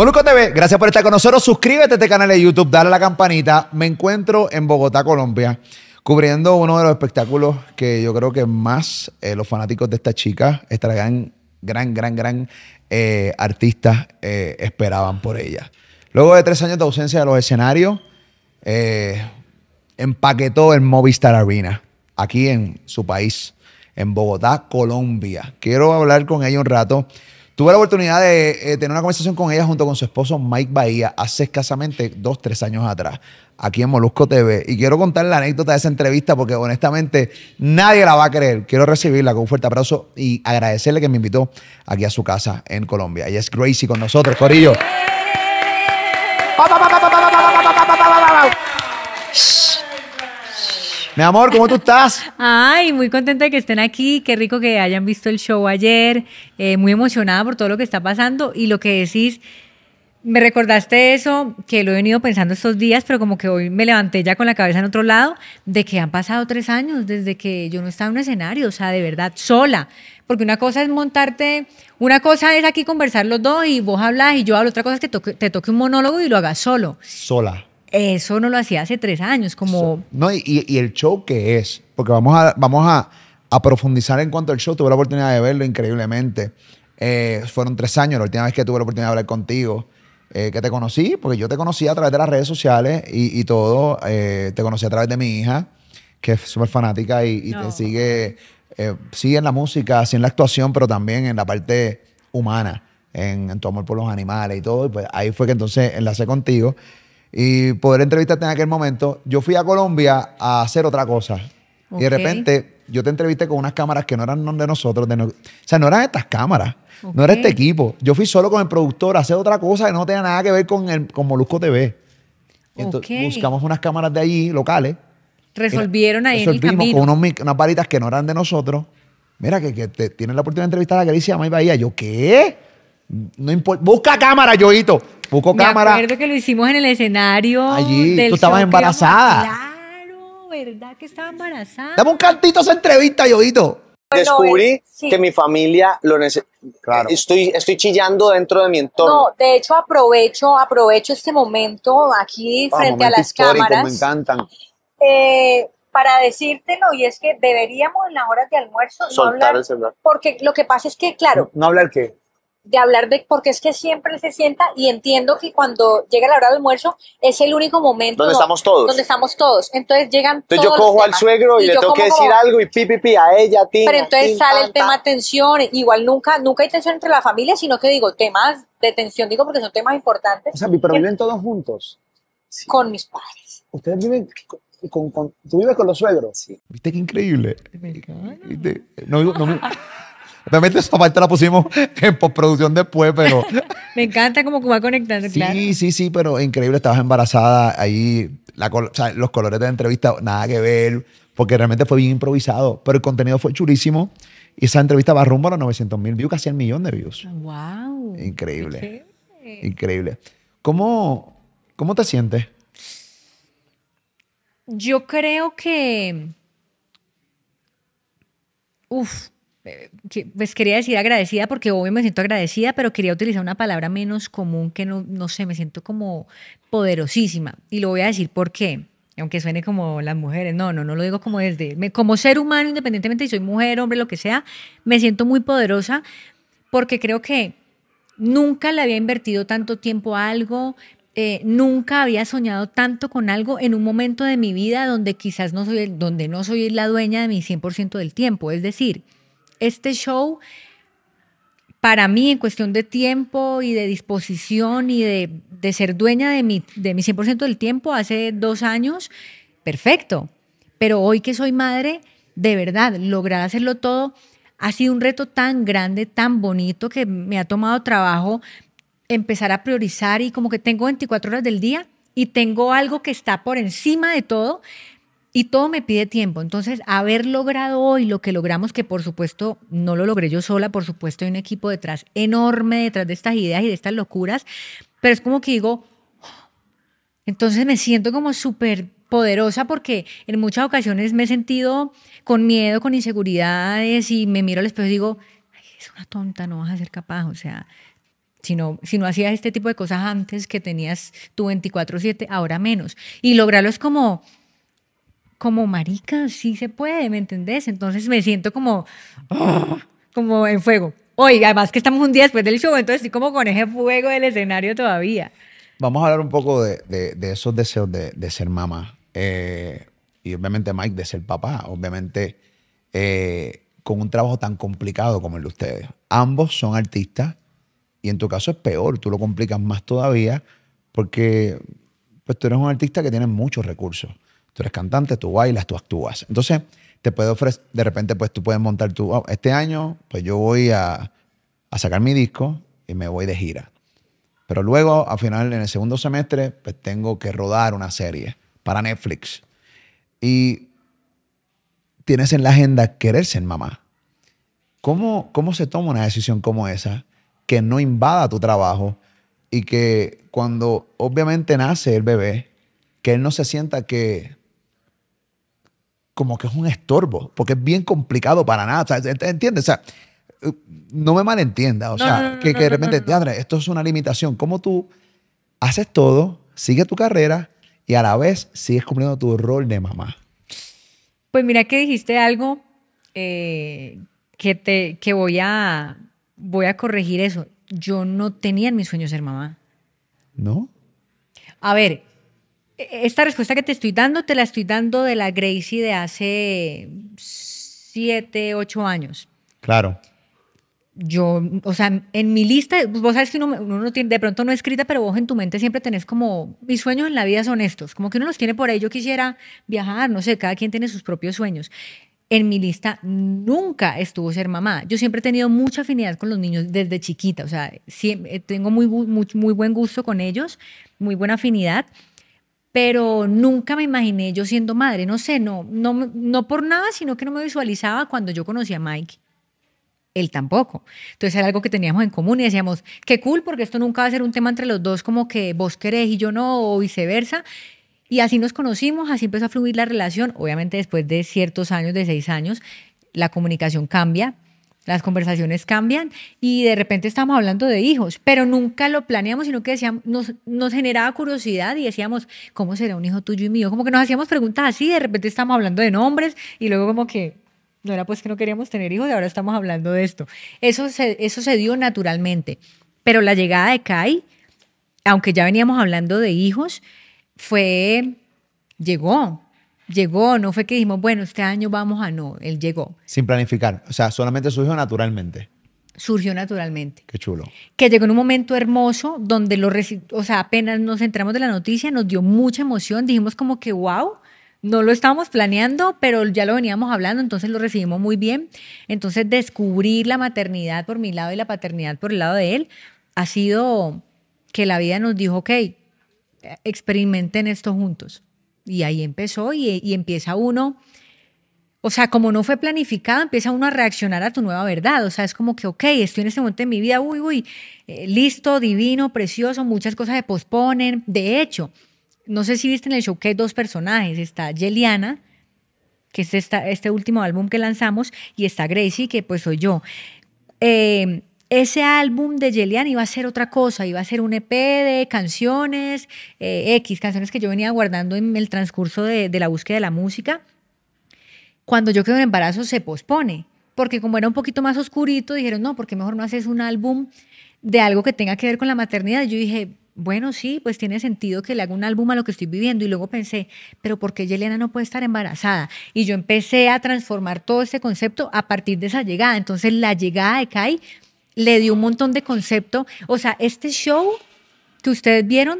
Molusco TV, gracias por estar con nosotros. Suscríbete a este canal de YouTube, dale a la campanita. Me encuentro en Bogotá, Colombia, cubriendo uno de los espectáculos que yo creo que más eh, los fanáticos de esta chica, esta gran, gran, gran, gran eh, artista, eh, esperaban por ella. Luego de tres años de ausencia de los escenarios, empaquetó el Movistar Arena, aquí en su país, en Bogotá, Colombia. Quiero hablar con ella un rato Tuve la oportunidad de tener una conversación con ella junto con su esposo Mike Bahía hace escasamente dos, tres años atrás, aquí en Molusco TV. Y quiero contar la anécdota de esa entrevista porque honestamente nadie la va a creer. Quiero recibirla con un fuerte abrazo y agradecerle que me invitó aquí a su casa en Colombia. Ella es Gracie con nosotros, Corillo. Mi amor, ¿cómo tú estás? Ay, muy contenta de que estén aquí. Qué rico que hayan visto el show ayer. Eh, muy emocionada por todo lo que está pasando y lo que decís. Me recordaste eso, que lo he venido pensando estos días, pero como que hoy me levanté ya con la cabeza en otro lado, de que han pasado tres años desde que yo no estaba en un escenario, o sea, de verdad, sola. Porque una cosa es montarte, una cosa es aquí conversar los dos y vos hablas y yo hablo, otra cosa es que te toque un monólogo y lo hagas solo. Sola. Eso no lo hacía hace tres años, como... No, y, el show que es, porque vamos a, vamos a, profundizar en cuanto al show, tuve la oportunidad de verlo increíblemente. Eh, fueron tres años, la última vez que tuve la oportunidad de hablar contigo, eh, que te conocí, porque yo te conocí a través de las redes sociales y, todo, eh, te conocí a través de mi hija, que es súper fanática y, te sigue, sigue en la música, sigue en la actuación, pero también en la parte humana. En, tu amor por los animales y todo. Pues ahí fue que entonces enlacé contigo y poder entrevistarte en aquel momento. Yo fui a Colombia a hacer otra cosa. Y de repente yo te entrevisté con unas cámaras que no eran de nosotros. o sea, no eran estas cámaras. No era este equipo. Yo fui solo con el productor a hacer otra cosa que no tenía nada que ver con, el, Molusco TV. Entonces, Buscamos unas cámaras de allí, locales. Resolvieron ahí resolvimos el camino. con unas varitas que no eran de nosotros. Mira, que, que la oportunidad de entrevistar a Galicia May Bahía. Yo, ¿qué? No importa. Busca cámara, Yoito. Me acuerdo que lo hicimos en el escenario. Allí, tú estabas embarazada. Claro, verdad que estaba embarazada. Dame un cantito esa entrevista, Yodito. Descubrí eh, que mi familia lo necesita. Eh, estoy, estoy chillando dentro de mi entorno. No, de hecho aprovecho, aprovecho este momento aquí ah, frente a las cámaras. Me encantan. Eh, para decírtelo y es que deberíamos en las horas de almuerzo Soltar el celular. porque lo que pasa es que claro no hablar qué de hablar de porque es que siempre se sienta y entiendo que cuando llega la hora del almuerzo es el único momento donde estamos todos. Donde estamos todos. Entonces llegan Entonces yo cojo al suegro y, le tengo que decir algo y pi, pi, a ella, a ti. Pero entonces sale el tema tensión, igual nunca nunca hay tensión entre la familia, sino que digo temas de tensión, digo porque son temas importantes. O sea, pero viven todos juntos. Con mis padres. Ustedes viven con, con, tú vives con los suegros. Sí. ¿Viste qué increíble? no, no Realmente esa parte la pusimos en postproducción después, pero... Me encanta cómo va conectando, sí, claro. Sí, sí, sí, pero increíble, estabas embarazada, ahí los colores de la entrevista, nada que ver, porque realmente fue bien improvisado, pero el contenido fue chulísimo y esa entrevista va rumbo a los 900 mil views, casi el millón de views. ¡Wow! Increíble. Increíble. increíble. ¿Cómo, ¿Cómo te sientes? Yo creo que... Uf, pues quería decir agradecida porque obviamente me siento agradecida, pero quería utilizar una palabra menos común que no, sé, me siento como poderosísima. Y lo voy a decir porque aunque suene como las mujeres, no, no, no lo digo como desde, como ser humano, independientemente si soy mujer, hombre, lo que sea, me siento muy poderosa porque creo que nunca le había invertido tanto tiempo a algo, eh, nunca había soñado tanto con algo en un momento de mi vida donde quizás no soy, donde no soy la dueña de mi 100% del tiempo, es decir, este show, para mí, en cuestión de tiempo y de disposición y de, ser dueña de mi, de mi 100% del tiempo, hace dos años, perfecto. Pero hoy que soy madre, de verdad, lograr hacerlo todo ha sido un reto tan grande, tan bonito, que me ha tomado trabajo empezar a priorizar y como que tengo 24 horas del día y tengo algo que está por encima de todo y todo me pide tiempo. Entonces, haber logrado hoy lo que logramos, que por supuesto no lo logré yo sola, por supuesto hay un equipo detrás enorme detrás de estas ideas y de estas locuras, pero es como que digo, entonces me siento como súper poderosa porque en muchas ocasiones me he sentido con miedo, con inseguridades y me miro al espejo y digo, es una tonta, no vas a ser capaz, o sea, si si no hacías este tipo de cosas antes que tenías tu 24/7, ahora menos. Y lograrlo es como como marica, sí se puede, ¿me entendés? Entonces me siento como, ah", como en fuego. Oiga, además que estamos un día después del show, entonces estoy como con ese fuego del escenario todavía. Vamos a hablar un poco de, de, esos deseos de, de ser mamá. Eh, y obviamente Mike de ser papá, obviamente eh, con un trabajo tan complicado como el de ustedes. Ambos son artistas y en tu caso es peor, tú lo complicas más todavía porque pues, tú eres un artista que tiene muchos recursos. Tú eres cantante, tú bailas, tú actúas. Entonces, te puede ofrecer, de repente, pues tú puedes montar tu, oh, este año, pues yo voy a, sacar mi disco y me voy de gira. Pero luego, al final, en el segundo semestre, pues tengo que rodar una serie para Netflix. Y tienes en la agenda querer ser mamá. ¿Cómo, ¿Cómo se toma una decisión como esa que no invada tu trabajo y que cuando obviamente nace el bebé, que él no se sienta que como que es un estorbo, porque es bien complicado para nada. ¿Entiendes? O sea, eh, no me malentienda. O sea, que, de repente, andres, esto es una limitación. ¿Cómo tú haces todo, sigues tu carrera y a la vez sigues cumpliendo tu rol de mamá? Pues mira que dijiste algo eh, que, te, que voy, a, voy a corregir eso. Yo no tenía en mis sueños ser mamá. ¿No? A ver, esta respuesta que te estoy dando, te la estoy dando de la Gracie de hace siete, ocho años. Claro. Yo, o sea, en mi lista, vos sabes que uno, tiene, de pronto no es escrita, pero vos en tu mente siempre tenés como, mis sueños en la vida son estos, como que uno los tiene por ahí, yo quisiera viajar, no sé, cada quien tiene sus propios sueños. En mi lista nunca estuvo ser mamá. Yo siempre he tenido mucha afinidad con los niños desde chiquita, o sea, eh, tengo muy, muy buen gusto con ellos, muy buena afinidad pero nunca me imaginé yo siendo madre, no sé, no, no, por nada, sino que no me visualizaba cuando yo conocí a Mike. Él tampoco. Entonces era algo que teníamos en común y decíamos, qué cool, porque esto nunca va a ser un tema entre los dos, como que vos querés y yo no, o viceversa. Y así nos conocimos, así empezó a fluir la relación. Obviamente después de ciertos años, de seis años, la comunicación cambia, las conversaciones cambian y de repente estamos hablando de hijos, pero nunca lo planeamos, sino que decíamos, nos, nos generaba curiosidad y decíamos, ¿cómo será un hijo tuyo y mío? Como que nos hacíamos preguntas así, de repente estamos hablando de nombres y luego como que no era pues que no queríamos tener hijos y ahora estamos hablando de esto. Eso se, eso se dio naturalmente, pero la llegada de Kai, aunque ya veníamos hablando de hijos, fue, llegó, llegó, no fue que dijimos, bueno, este año vamos a no, él llegó. Sin planificar, o sea, solamente surgió naturalmente. Surgió naturalmente. Qué chulo. Que llegó en un momento hermoso donde lo, o sea, apenas nos entramos de la noticia, nos dio mucha emoción, dijimos como que, wow, no lo estábamos planeando, pero ya lo veníamos hablando, entonces lo recibimos muy bien. Entonces descubrir la maternidad por mi lado y la paternidad por el lado de él ha sido que la vida nos dijo, ok, experimenten esto juntos. Y ahí empezó y, empieza uno, o sea, como no fue planificado, empieza uno a reaccionar a tu nueva verdad. O sea, es como que, ok, estoy en este momento de mi vida, uy, uy, eh, listo, divino, precioso, muchas cosas se posponen. De hecho, no sé si viste en el show que hay dos personajes, está Yeliana, que es este último álbum que lanzamos, y está Gracie, que pues soy yo. Eh, ese álbum de Yelian iba a ser otra cosa, iba a ser un EP de canciones, eh, X, canciones que yo venía guardando en el transcurso de, la búsqueda de la música. Cuando yo quedo en embarazo se pospone, porque como era un poquito más oscurito, dijeron, no, porque mejor no haces un álbum de algo que tenga que ver con la maternidad. Yo dije, bueno, sí, pues tiene sentido que le haga un álbum a lo que estoy viviendo. Y luego pensé, pero ¿por qué Yelena no puede estar embarazada? Y yo empecé a transformar todo ese concepto a partir de esa llegada. Entonces, la llegada de Kai le dio un montón de concepto. O sea, este show que ustedes vieron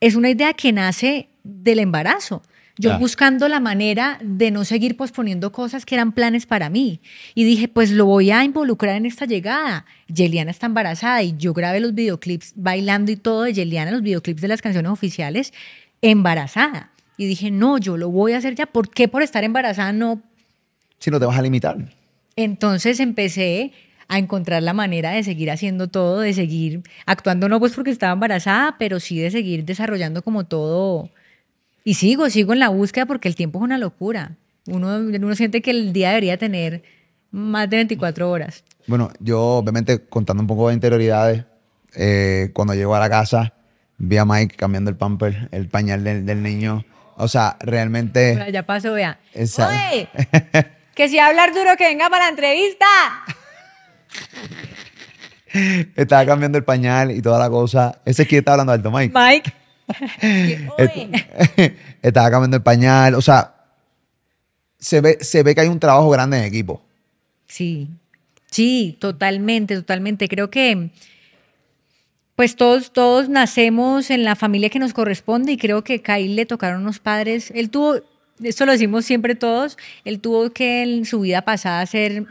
es una idea que nace del embarazo. Yo ah. buscando la manera de no seguir posponiendo cosas que eran planes para mí. Y dije, pues lo voy a involucrar en esta llegada. Yeliana está embarazada y yo grabé los videoclips bailando y todo de Yeliana, los videoclips de las canciones oficiales, embarazada. Y dije, no, yo lo voy a hacer ya. ¿Por qué por estar embarazada no? Si no te vas a limitar. Entonces empecé a encontrar la manera de seguir haciendo todo, de seguir actuando, no pues porque estaba embarazada, pero sí de seguir desarrollando como todo. Y sigo, sigo en la búsqueda porque el tiempo es una locura. Uno, uno siente que el día debería tener más de 24 horas. Bueno, yo obviamente contando un poco de interioridades, eh, cuando llego a la casa, vi a Mike cambiando el pamper, el pañal del, niño. O sea, realmente... ya pasó, vea. ¡Oye! que si hablar duro, que venga para la entrevista estaba cambiando el pañal y toda la cosa. Ese es quien está hablando alto, Mike. Mike. estaba cambiando el pañal. O sea, se ve, se ve que hay un trabajo grande en equipo. Sí, sí, totalmente, totalmente. Creo que pues todos, todos nacemos en la familia que nos corresponde y creo que Kyle le tocaron unos padres. Él tuvo, esto lo decimos siempre todos, él tuvo que en su vida pasada ser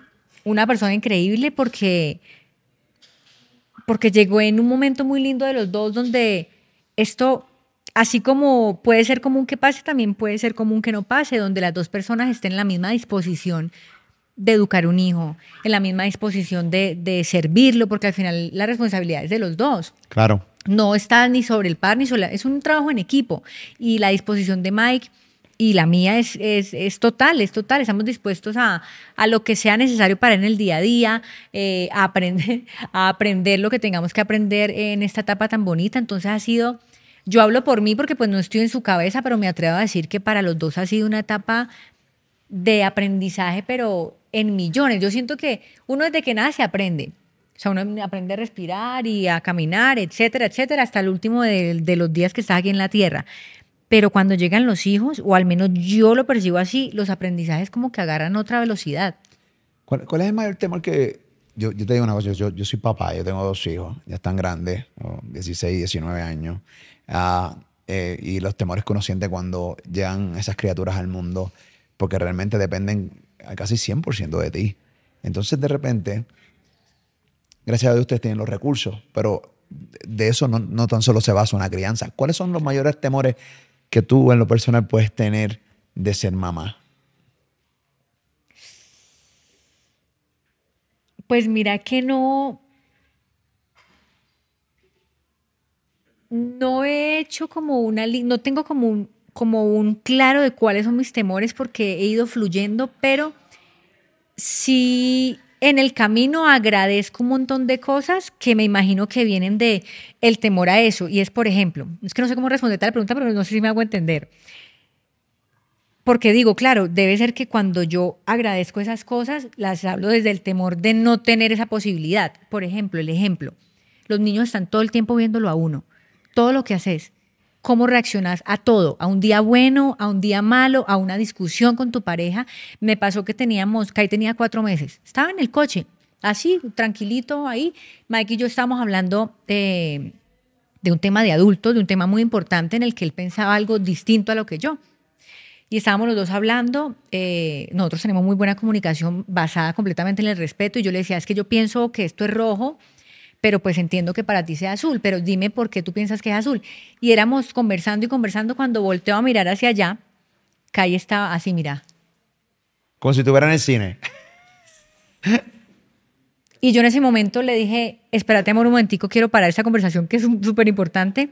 una persona increíble porque, porque llegó en un momento muy lindo de los dos donde esto, así como puede ser común que pase, también puede ser común que no pase, donde las dos personas estén en la misma disposición de educar un hijo, en la misma disposición de, de servirlo, porque al final la responsabilidad es de los dos. Claro. No está ni sobre el par, ni sobre... es un trabajo en equipo. Y la disposición de Mike y la mía es, es, es, total, es total. Estamos dispuestos a, lo que sea necesario para en el día a día, eh, a, aprender, a aprender lo que tengamos que aprender en esta etapa tan bonita. Entonces ha sido, yo hablo por mí porque pues no estoy en su cabeza, pero me atrevo a decir que para los dos ha sido una etapa de aprendizaje, pero en millones. Yo siento que uno desde que nada se aprende. O sea, uno aprende a respirar y a caminar, etcétera, etcétera, hasta el último de, de los días que está aquí en la Tierra pero cuando llegan los hijos, o al menos yo lo percibo así, los aprendizajes como que agarran otra velocidad. ¿Cuál, es el mayor temor que... Yo, te digo una cosa, yo, soy papá, yo tengo dos hijos, ya están grandes, 16, 19 años, ah, eh, y los temores que uno siente cuando llegan esas criaturas al mundo, porque realmente dependen casi 100% de ti. Entonces, de repente, gracias a Dios ustedes tienen los recursos, pero de eso no, no tan solo se basa una crianza. ¿Cuáles son los mayores temores que tú en lo personal puedes tener de ser mamá? Pues mira que no, no he hecho como una, no tengo como como un claro de cuáles son mis temores porque he ido fluyendo, pero sí en el camino agradezco un montón de cosas que me imagino que vienen de el temor a eso. Y es, por ejemplo, es que no sé cómo responder tal pregunta, pero no sé si me hago entender. Porque digo, claro, debe ser que cuando yo agradezco esas cosas, las hablo desde el temor de no tener esa posibilidad. Por ejemplo, el ejemplo, los niños están todo el tiempo viéndolo a uno, todo lo que haces cómo reaccionas a todo, a un día bueno, a un día malo, a una discusión con tu pareja. Me pasó que teníamos, mosca ahí tenía cuatro meses, estaba en el coche, así, tranquilito ahí. Mike y yo estábamos hablando eh, de, un tema de adulto de un tema muy importante en el que él pensaba algo distinto a lo que yo y estábamos los dos hablando. Eh, nosotros tenemos muy buena comunicación basada completamente en el respeto y yo le decía, es que yo pienso que esto es rojo pero pues entiendo que para ti sea azul, pero dime por qué tú piensas que es azul. Y éramos conversando y conversando cuando volteo a mirar hacia allá, Kai estaba así, mira. Como si estuviera en el cine. y yo en ese momento le dije, espérate amor un momentico, quiero parar esta conversación que es súper importante.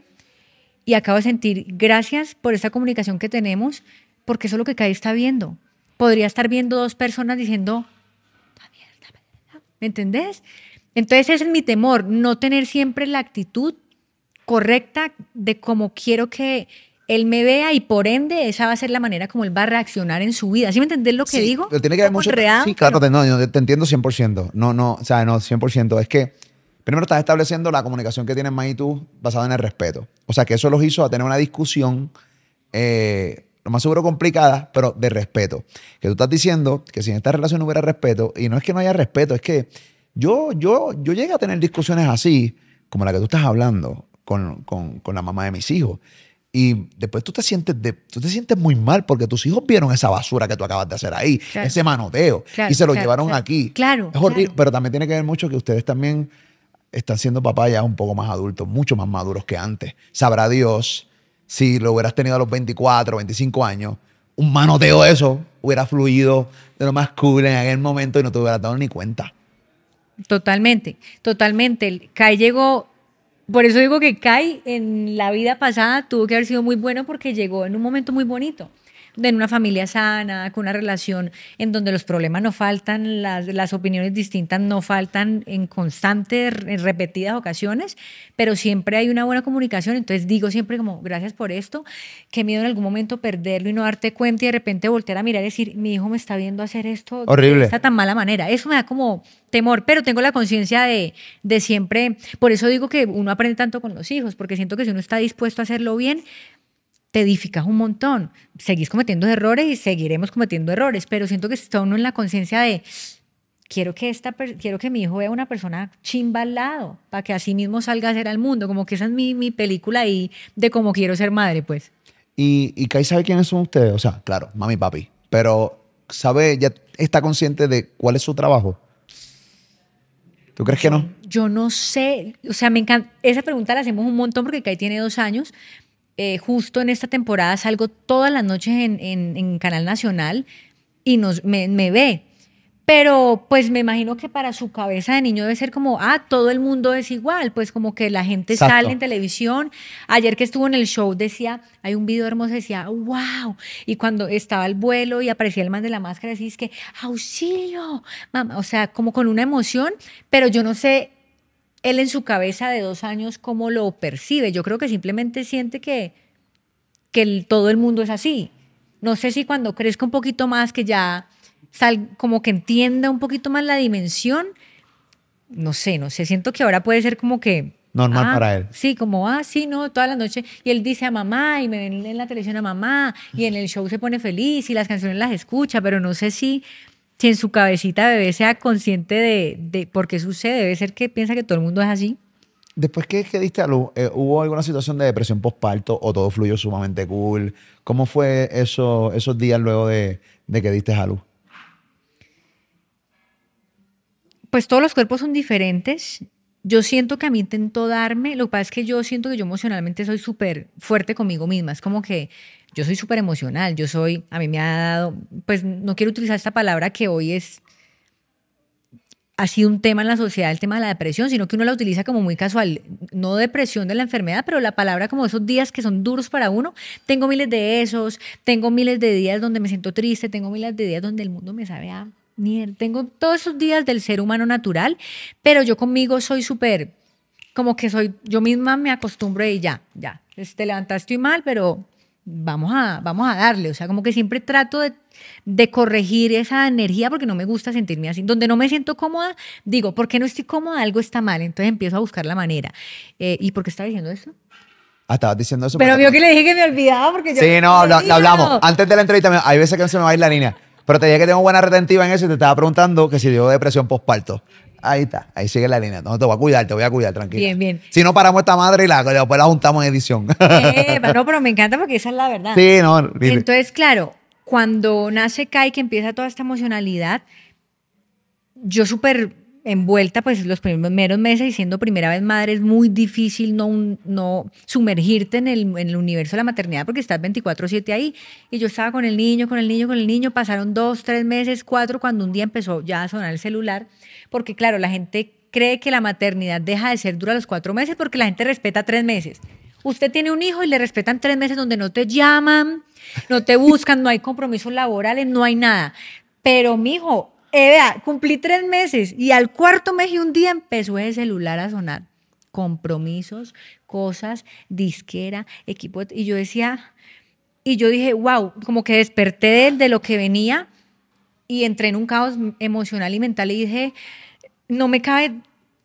Y acabo de sentir, gracias por esta comunicación que tenemos, porque eso es lo que Kai está viendo. Podría estar viendo dos personas diciendo, ¿me entendés? Entonces ese es mi temor, no tener siempre la actitud correcta de cómo quiero que él me vea y por ende esa va a ser la manera como él va a reaccionar en su vida. ¿Sí me entendés lo que sí, digo? Pero tiene que haber mucho... sí, claro, te entiendo 100%. No, no, o sea, no, 100%. Es que primero estás estableciendo la comunicación que tienes más y tú basada en el respeto. O sea, que eso los hizo a tener una discusión... Eh, lo más seguro complicada, pero de respeto. Que tú estás diciendo que si en esta relación no hubiera respeto, y no es que no haya respeto, es que yo, yo, yo llegué a tener discusiones así, como la que tú estás hablando, con, con, con la mamá de mis hijos. Y después tú te sientes tú te sientes muy mal porque tus hijos vieron esa basura que tú acabas de hacer ahí, ese manoteo, y se lo llevaron aquí. Claro. Es horrible, pero también tiene que ver mucho que ustedes también están siendo papás ya un poco más adultos, mucho más maduros que antes. Sabrá Dios, si lo hubieras tenido a los 24, 25 años, un manoteo de eso hubiera fluido de lo más cool en aquel momento y no te hubieras dado ni cuenta. Totalmente, totalmente. Kai llegó, por eso digo que Kai en la vida pasada tuvo que haber sido muy bueno porque llegó en un momento muy bonito en una familia sana, con una relación en donde los problemas no faltan, las, opiniones distintas no faltan en constantes, en repetidas ocasiones, pero siempre hay una buena comunicación. Entonces digo siempre como, gracias por esto, que miedo en algún momento perderlo y no darte cuenta y de repente voltear a mirar y decir, mi hijo me está viendo hacer esto Horrible. de esta tan mala manera. Eso me da como temor, pero tengo la conciencia de, de siempre, por eso digo que uno aprende tanto con los hijos, porque siento que si uno está dispuesto a hacerlo bien, te edificas un montón. Seguís cometiendo errores y seguiremos cometiendo errores, pero siento que está uno en la conciencia de quiero que esta quiero que mi hijo vea una persona chimbalado para que así mismo salga a ser al mundo, como que esa es mi, mi película ahí de cómo quiero ser madre, pues. Y, y Kai sabe quiénes son ustedes, o sea, claro, mami papi, pero sabe, ya está consciente de cuál es su trabajo. ¿Tú crees que no? Yo no sé, o sea, me encanta, esa pregunta la hacemos un montón porque Kai tiene dos años, eh, justo en esta temporada salgo todas las noches en, Canal Nacional y nos, me, ve. Pero pues me imagino que para su cabeza de niño debe ser como, ah, todo el mundo es igual, pues como que la gente sale en televisión. Ayer que estuvo en el show decía, hay un video hermoso, decía, wow. Y cuando estaba el vuelo y aparecía el man de la máscara, decís que, auxilio, mamá, o sea, como con una emoción, pero yo no sé él en su cabeza de dos años cómo lo percibe. Yo creo que simplemente siente que, que todo el mundo es así. No sé si cuando crezca un poquito más, que ya sal, como que entienda un poquito más la dimensión, no sé, no sé, siento que ahora puede ser como que... Normal ah, para él. Sí, como, ah, sí, no, toda la noche. Y él dice a mamá y me ven en la televisión a mamá y en el show se pone feliz y las canciones las escucha, pero no sé si si en su cabecita bebé sea consciente de, por qué sucede, debe ser que piensa que todo el mundo es así. Después que, que diste a luz, eh, ¿hubo alguna situación de depresión postparto o todo fluyó sumamente cool? ¿Cómo fue eso, esos días luego de, de que diste a luz? Pues todos los cuerpos son diferentes. Yo siento que a mí intentó darme, lo que pasa es que yo siento que yo emocionalmente soy súper fuerte conmigo misma. Es como que yo soy súper emocional, yo soy, a mí me ha dado, pues no quiero utilizar esta palabra que hoy es, ha sido un tema en la sociedad, el tema de la depresión, sino que uno la utiliza como muy casual, no depresión de la enfermedad, pero la palabra como esos días que son duros para uno, tengo miles de esos, tengo miles de días donde me siento triste, tengo miles de días donde el mundo me sabe a mierda, tengo todos esos días del ser humano natural, pero yo conmigo soy súper como que soy, yo misma me acostumbro y ya, ya, te este, levantaste y mal, pero vamos a, vamos a darle. O sea, como que siempre trato de, corregir esa energía porque no me gusta sentirme así. Donde no me siento cómoda, digo, ¿por qué no estoy cómoda? Algo está mal. Entonces empiezo a buscar la manera. Eh, ¿Y por qué estaba diciendo eso? Ah, estabas diciendo eso. Pero vio que le dije que me olvidaba porque yo. Sí, no, lo, hablamos. Antes de la entrevista, hay veces que se me va a ir la línea. Pero te dije que tengo buena retentiva en eso y te estaba preguntando que si dio depresión postparto. Ahí está, ahí sigue la línea. No, te voy a cuidar, te voy a cuidar, tranquilo. Bien, bien. Si no, paramos esta madre y la, después pues la juntamos en edición. no, pero me encanta porque esa es la verdad. Sí, no. Entonces, claro, cuando nace Kai, que empieza toda esta emocionalidad, yo súper envuelta pues los primeros meses y siendo primera vez madre es muy difícil no, no sumergirte en el, en el universo de la maternidad porque estás 24/7 ahí y yo estaba con el niño, con el niño, con el niño, pasaron dos, tres meses, cuatro cuando un día empezó ya a sonar el celular porque claro, la gente cree que la maternidad deja de ser dura los cuatro meses porque la gente respeta tres meses. Usted tiene un hijo y le respetan tres meses donde no te llaman, no te buscan, no hay compromisos laborales, no hay nada. Pero, mi hijo eh, vea, cumplí tres meses y al cuarto mes y un día empezó el celular a sonar. Compromisos, cosas, disquera, equipo. Y yo decía, y yo dije, wow, como que desperté de, lo que venía y entré en un caos emocional y mental y dije, no me cabe,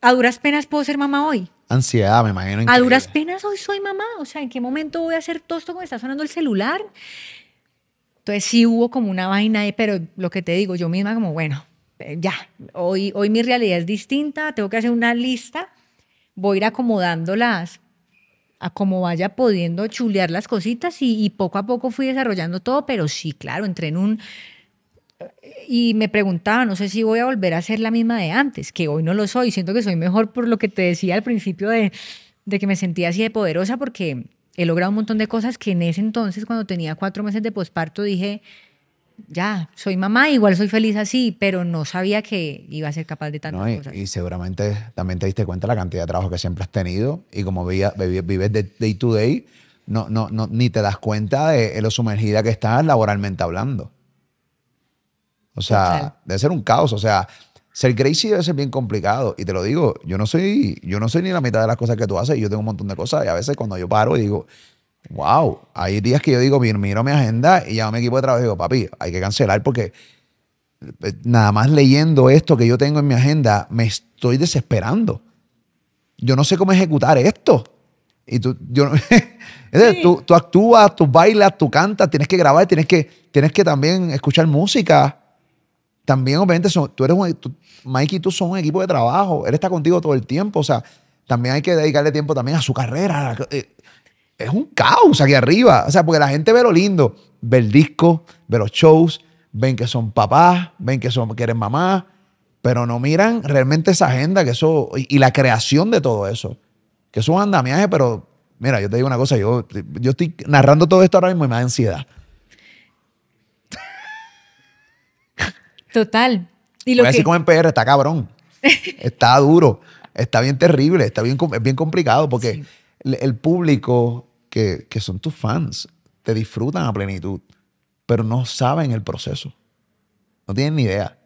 a duras penas puedo ser mamá hoy. Ansiedad, me imagino. A duras penas hoy soy mamá. O sea, ¿en qué momento voy a hacer tosto esto está sonando el celular? Entonces sí hubo como una vaina de, pero lo que te digo, yo misma como, bueno, eh, ya, hoy, hoy mi realidad es distinta, tengo que hacer una lista, voy a ir acomodándolas a como vaya pudiendo chulear las cositas y, poco a poco fui desarrollando todo, pero sí, claro, entré en un, y me preguntaba, no sé si voy a volver a ser la misma de antes, que hoy no lo soy, siento que soy mejor por lo que te decía al principio de, de que me sentía así de poderosa porque he logrado un montón de cosas que en ese entonces, cuando tenía cuatro meses de posparto, dije, ya, soy mamá, igual soy feliz así, pero no sabía que iba a ser capaz de tantas y, cosas. Y seguramente también te diste cuenta la cantidad de trabajo que siempre has tenido y como vives, de day to day, no, no, no, ni te das cuenta de lo sumergida que estás laboralmente hablando. O sea, debe ser un caos. O sea, ser Gracie debe ser bien complicado. Y te lo digo, yo no soy, yo no soy ni la mitad de las cosas que tú haces. Yo tengo un montón de cosas. Y a veces cuando yo paro y digo, wow, hay días que yo digo, miro mi agenda y llamo a mi equipo de trabajo y digo, papi, hay que cancelar porque eh, nada más leyendo esto que yo tengo en mi agenda, me estoy desesperando. Yo no sé cómo ejecutar esto. Y tú, yo, tú, tú, actúas, tú bailas, tú cantas, tienes que grabar, tienes que, tienes que también escuchar música también obviamente tú eres un, Mike y tú son un equipo de trabajo, él está contigo todo el tiempo, o sea, también hay que dedicarle tiempo también a su carrera. Eh, es un caos aquí arriba, o sea, porque la gente ve lo lindo, ve el disco, ve los shows, ven que son papás, ven que, son, eres mamá, pero no miran realmente esa agenda que eso, y, la creación de todo eso, que es un andamiaje, pero mira, yo te digo una cosa, yo, yo estoy narrando todo esto ahora mismo y me da ansiedad. Total. Y lo Voy a decir con PR, está cabrón. Está duro. Está bien terrible. Está bien, bien complicado porque el, público que, son tus fans te disfrutan a plenitud, pero no saben el proceso. No tienen ni idea.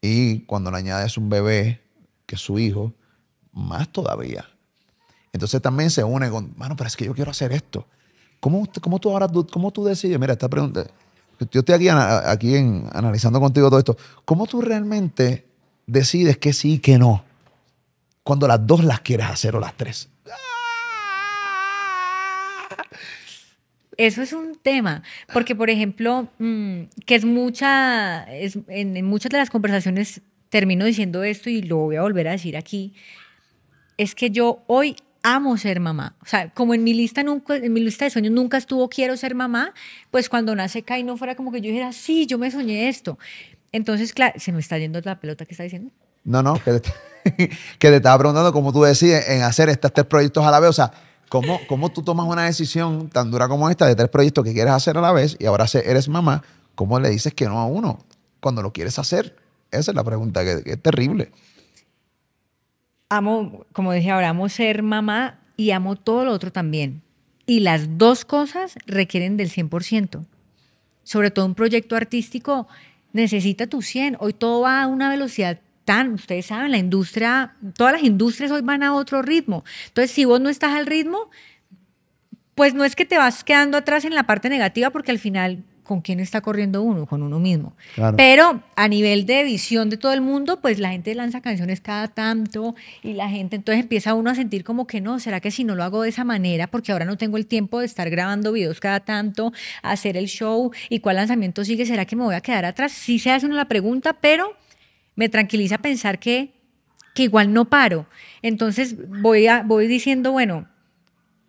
Y cuando le añades un bebé, que es su hijo, más todavía. Entonces también se une con, mano, pero es que yo quiero hacer esto. ¿Cómo, cómo tú ahora, cómo tú decides? Mira, esta pregunta, yo estoy aquí, analizando contigo todo esto, ¿cómo tú realmente decides que sí y que no? Cuando las dos las quieres hacer o las tres. Eso es un tema, porque por ejemplo, mm, que es mucha, en muchas de las conversaciones termino diciendo esto y lo voy a volver a decir aquí, es que yo hoy amo ser mamá. O sea, como en mi lista nunca, en mi lista de sueños nunca estuvo quiero ser mamá, pues cuando nace Kai no fuera como que yo dijera, sí, yo me soñé esto. Entonces, claro, se me está yendo la pelota que está diciendo. No, no, que te, estaba preguntando cómo tú decides en hacer estos tres proyectos a la vez. O sea, ¿cómo, ¿cómo tú tomas una decisión tan dura como esta de tres proyectos que quieres hacer a la vez y ahora eres mamá? ¿Cómo le dices que no a uno cuando lo quieres hacer? Esa es la pregunta, que es terrible amo, como dije ahora, amo ser mamá y amo todo lo otro también. Y las dos cosas requieren del 100%. Sobre todo un proyecto artístico necesita tu 100. Hoy todo va a una velocidad tan, ustedes saben, la industria, todas las industrias hoy van a otro ritmo. Entonces, si vos no estás al ritmo, pues no es que te vas quedando atrás en la parte negativa porque al final con quién está corriendo uno, con uno mismo. Pero a nivel de visión de todo el mundo, pues la gente lanza canciones cada tanto y la gente entonces empieza uno a sentir como que no, ¿será que si no lo hago de esa manera, porque ahora no tengo el tiempo de estar grabando videos cada tanto, hacer el show y cuál lanzamiento sigue, ¿será que me voy a quedar atrás? Sí se hace una la pregunta, pero me tranquiliza pensar que, igual no paro. Entonces voy, a, voy diciendo, bueno,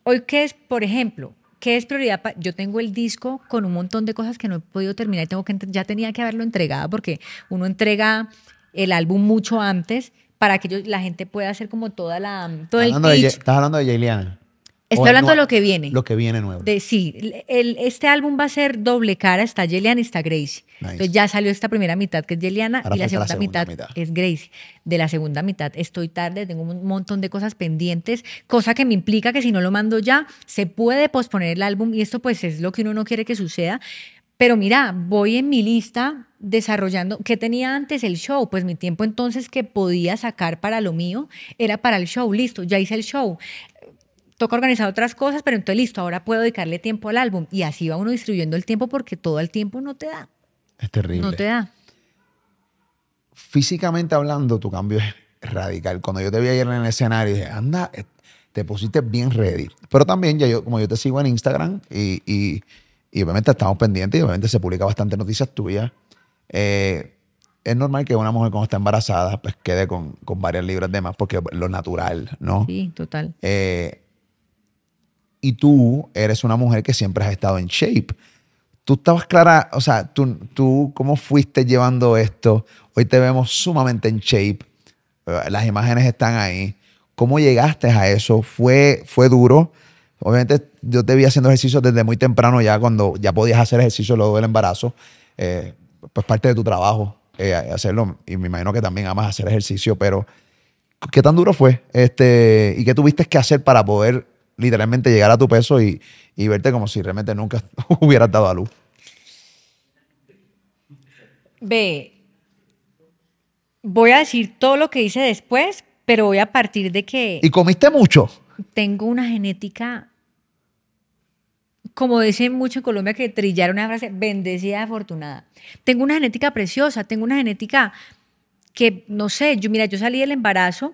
hoy ¿qué es, por ejemplo, ¿Qué es prioridad? Yo tengo el disco con un montón de cosas que no he podido terminar y tengo que, ya tenía que haberlo entregado porque uno entrega el álbum mucho antes para que la gente pueda hacer como toda la, todo el pitch. estás hablando de Jailiana. Estoy hablando de lo que viene. Lo que viene nuevo. sí, el, este álbum va a ser doble cara, está y está Gracie. Entonces ya salió esta primera mitad que es Yeliana y la segunda, mitad, es Gracie. De la segunda mitad estoy tarde, tengo un montón de cosas pendientes, cosa que me implica que si no lo mando ya, se puede posponer el álbum y esto pues es lo que uno no quiere que suceda. Pero mira, voy en mi lista desarrollando, ¿qué tenía antes el show? Pues mi tiempo entonces que podía sacar para lo mío era para el show, listo, ya hice el show toca organizar otras cosas, pero entonces listo, ahora puedo dedicarle tiempo al álbum. Y así va uno distribuyendo el tiempo porque todo el tiempo no te da. Es terrible. No te da. Físicamente hablando, tu cambio es radical. Cuando yo te vi ayer en el escenario, dije, anda, eh, te pusiste bien ready. Pero también, ya como yo te sigo en Instagram y, obviamente estamos pendientes y obviamente se publica bastante noticias tuyas. Eh, es normal que una mujer cuando está embarazada pues quede con, con varias libras de más porque lo natural, ¿no? Sí, total. Eh, y tú eres una mujer que siempre has estado en shape. Tú estabas clara, o sea, tú, tú cómo fuiste llevando esto. Hoy te vemos sumamente en shape. Eh, las imágenes están ahí. ¿Cómo llegaste a eso? ¿Fue, fue duro? Obviamente yo te vi haciendo ejercicio desde muy temprano ya, cuando ya podías hacer ejercicio luego del embarazo. Eh, pues parte de tu trabajo eh, hacerlo. Y me imagino que también amas hacer ejercicio, pero ¿qué tan duro fue? Este, ¿Y qué tuviste que hacer para poder literalmente llegar a tu peso y, verte como si realmente nunca hubieras dado a luz. Ve, voy a decir todo lo que hice después, pero voy a partir de que... ¿Y comiste mucho? Tengo una genética, como dicen mucho en Colombia, que trillaron una frase, bendecida, afortunada. Tengo una genética preciosa, tengo una genética que, no sé, yo mira, yo salí del embarazo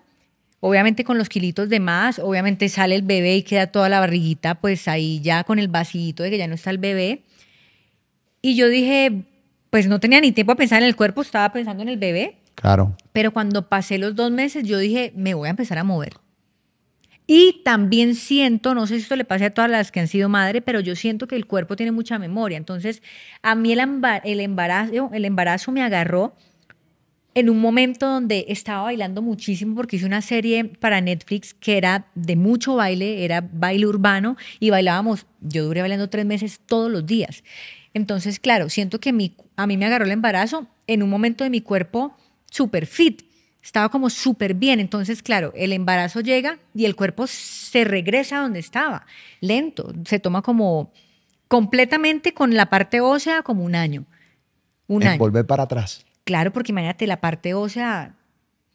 Obviamente con los kilitos de más, obviamente sale el bebé y queda toda la barriguita pues ahí ya con el vasito de que ya no está el bebé. Y yo dije, pues no tenía ni tiempo a pensar en el cuerpo, estaba pensando en el bebé. Claro. Pero cuando pasé los dos meses, yo dije, me voy a empezar a mover. Y también siento, no sé si esto le pase a todas las que han sido madre, pero yo siento que el cuerpo tiene mucha memoria. Entonces, a mí el, embarazo, el embarazo me agarró en un momento donde estaba bailando muchísimo porque hice una serie para Netflix que era de mucho baile, era baile urbano y bailábamos, yo duré bailando tres meses todos los días. Entonces, claro, siento que a mí me agarró el embarazo en un momento de mi cuerpo súper fit, estaba como súper bien. Entonces, claro, el embarazo llega y el cuerpo se regresa a donde estaba, lento, se toma como completamente con la parte ósea como un año. Un año. Volver para atrás. Claro, porque imagínate la parte ósea.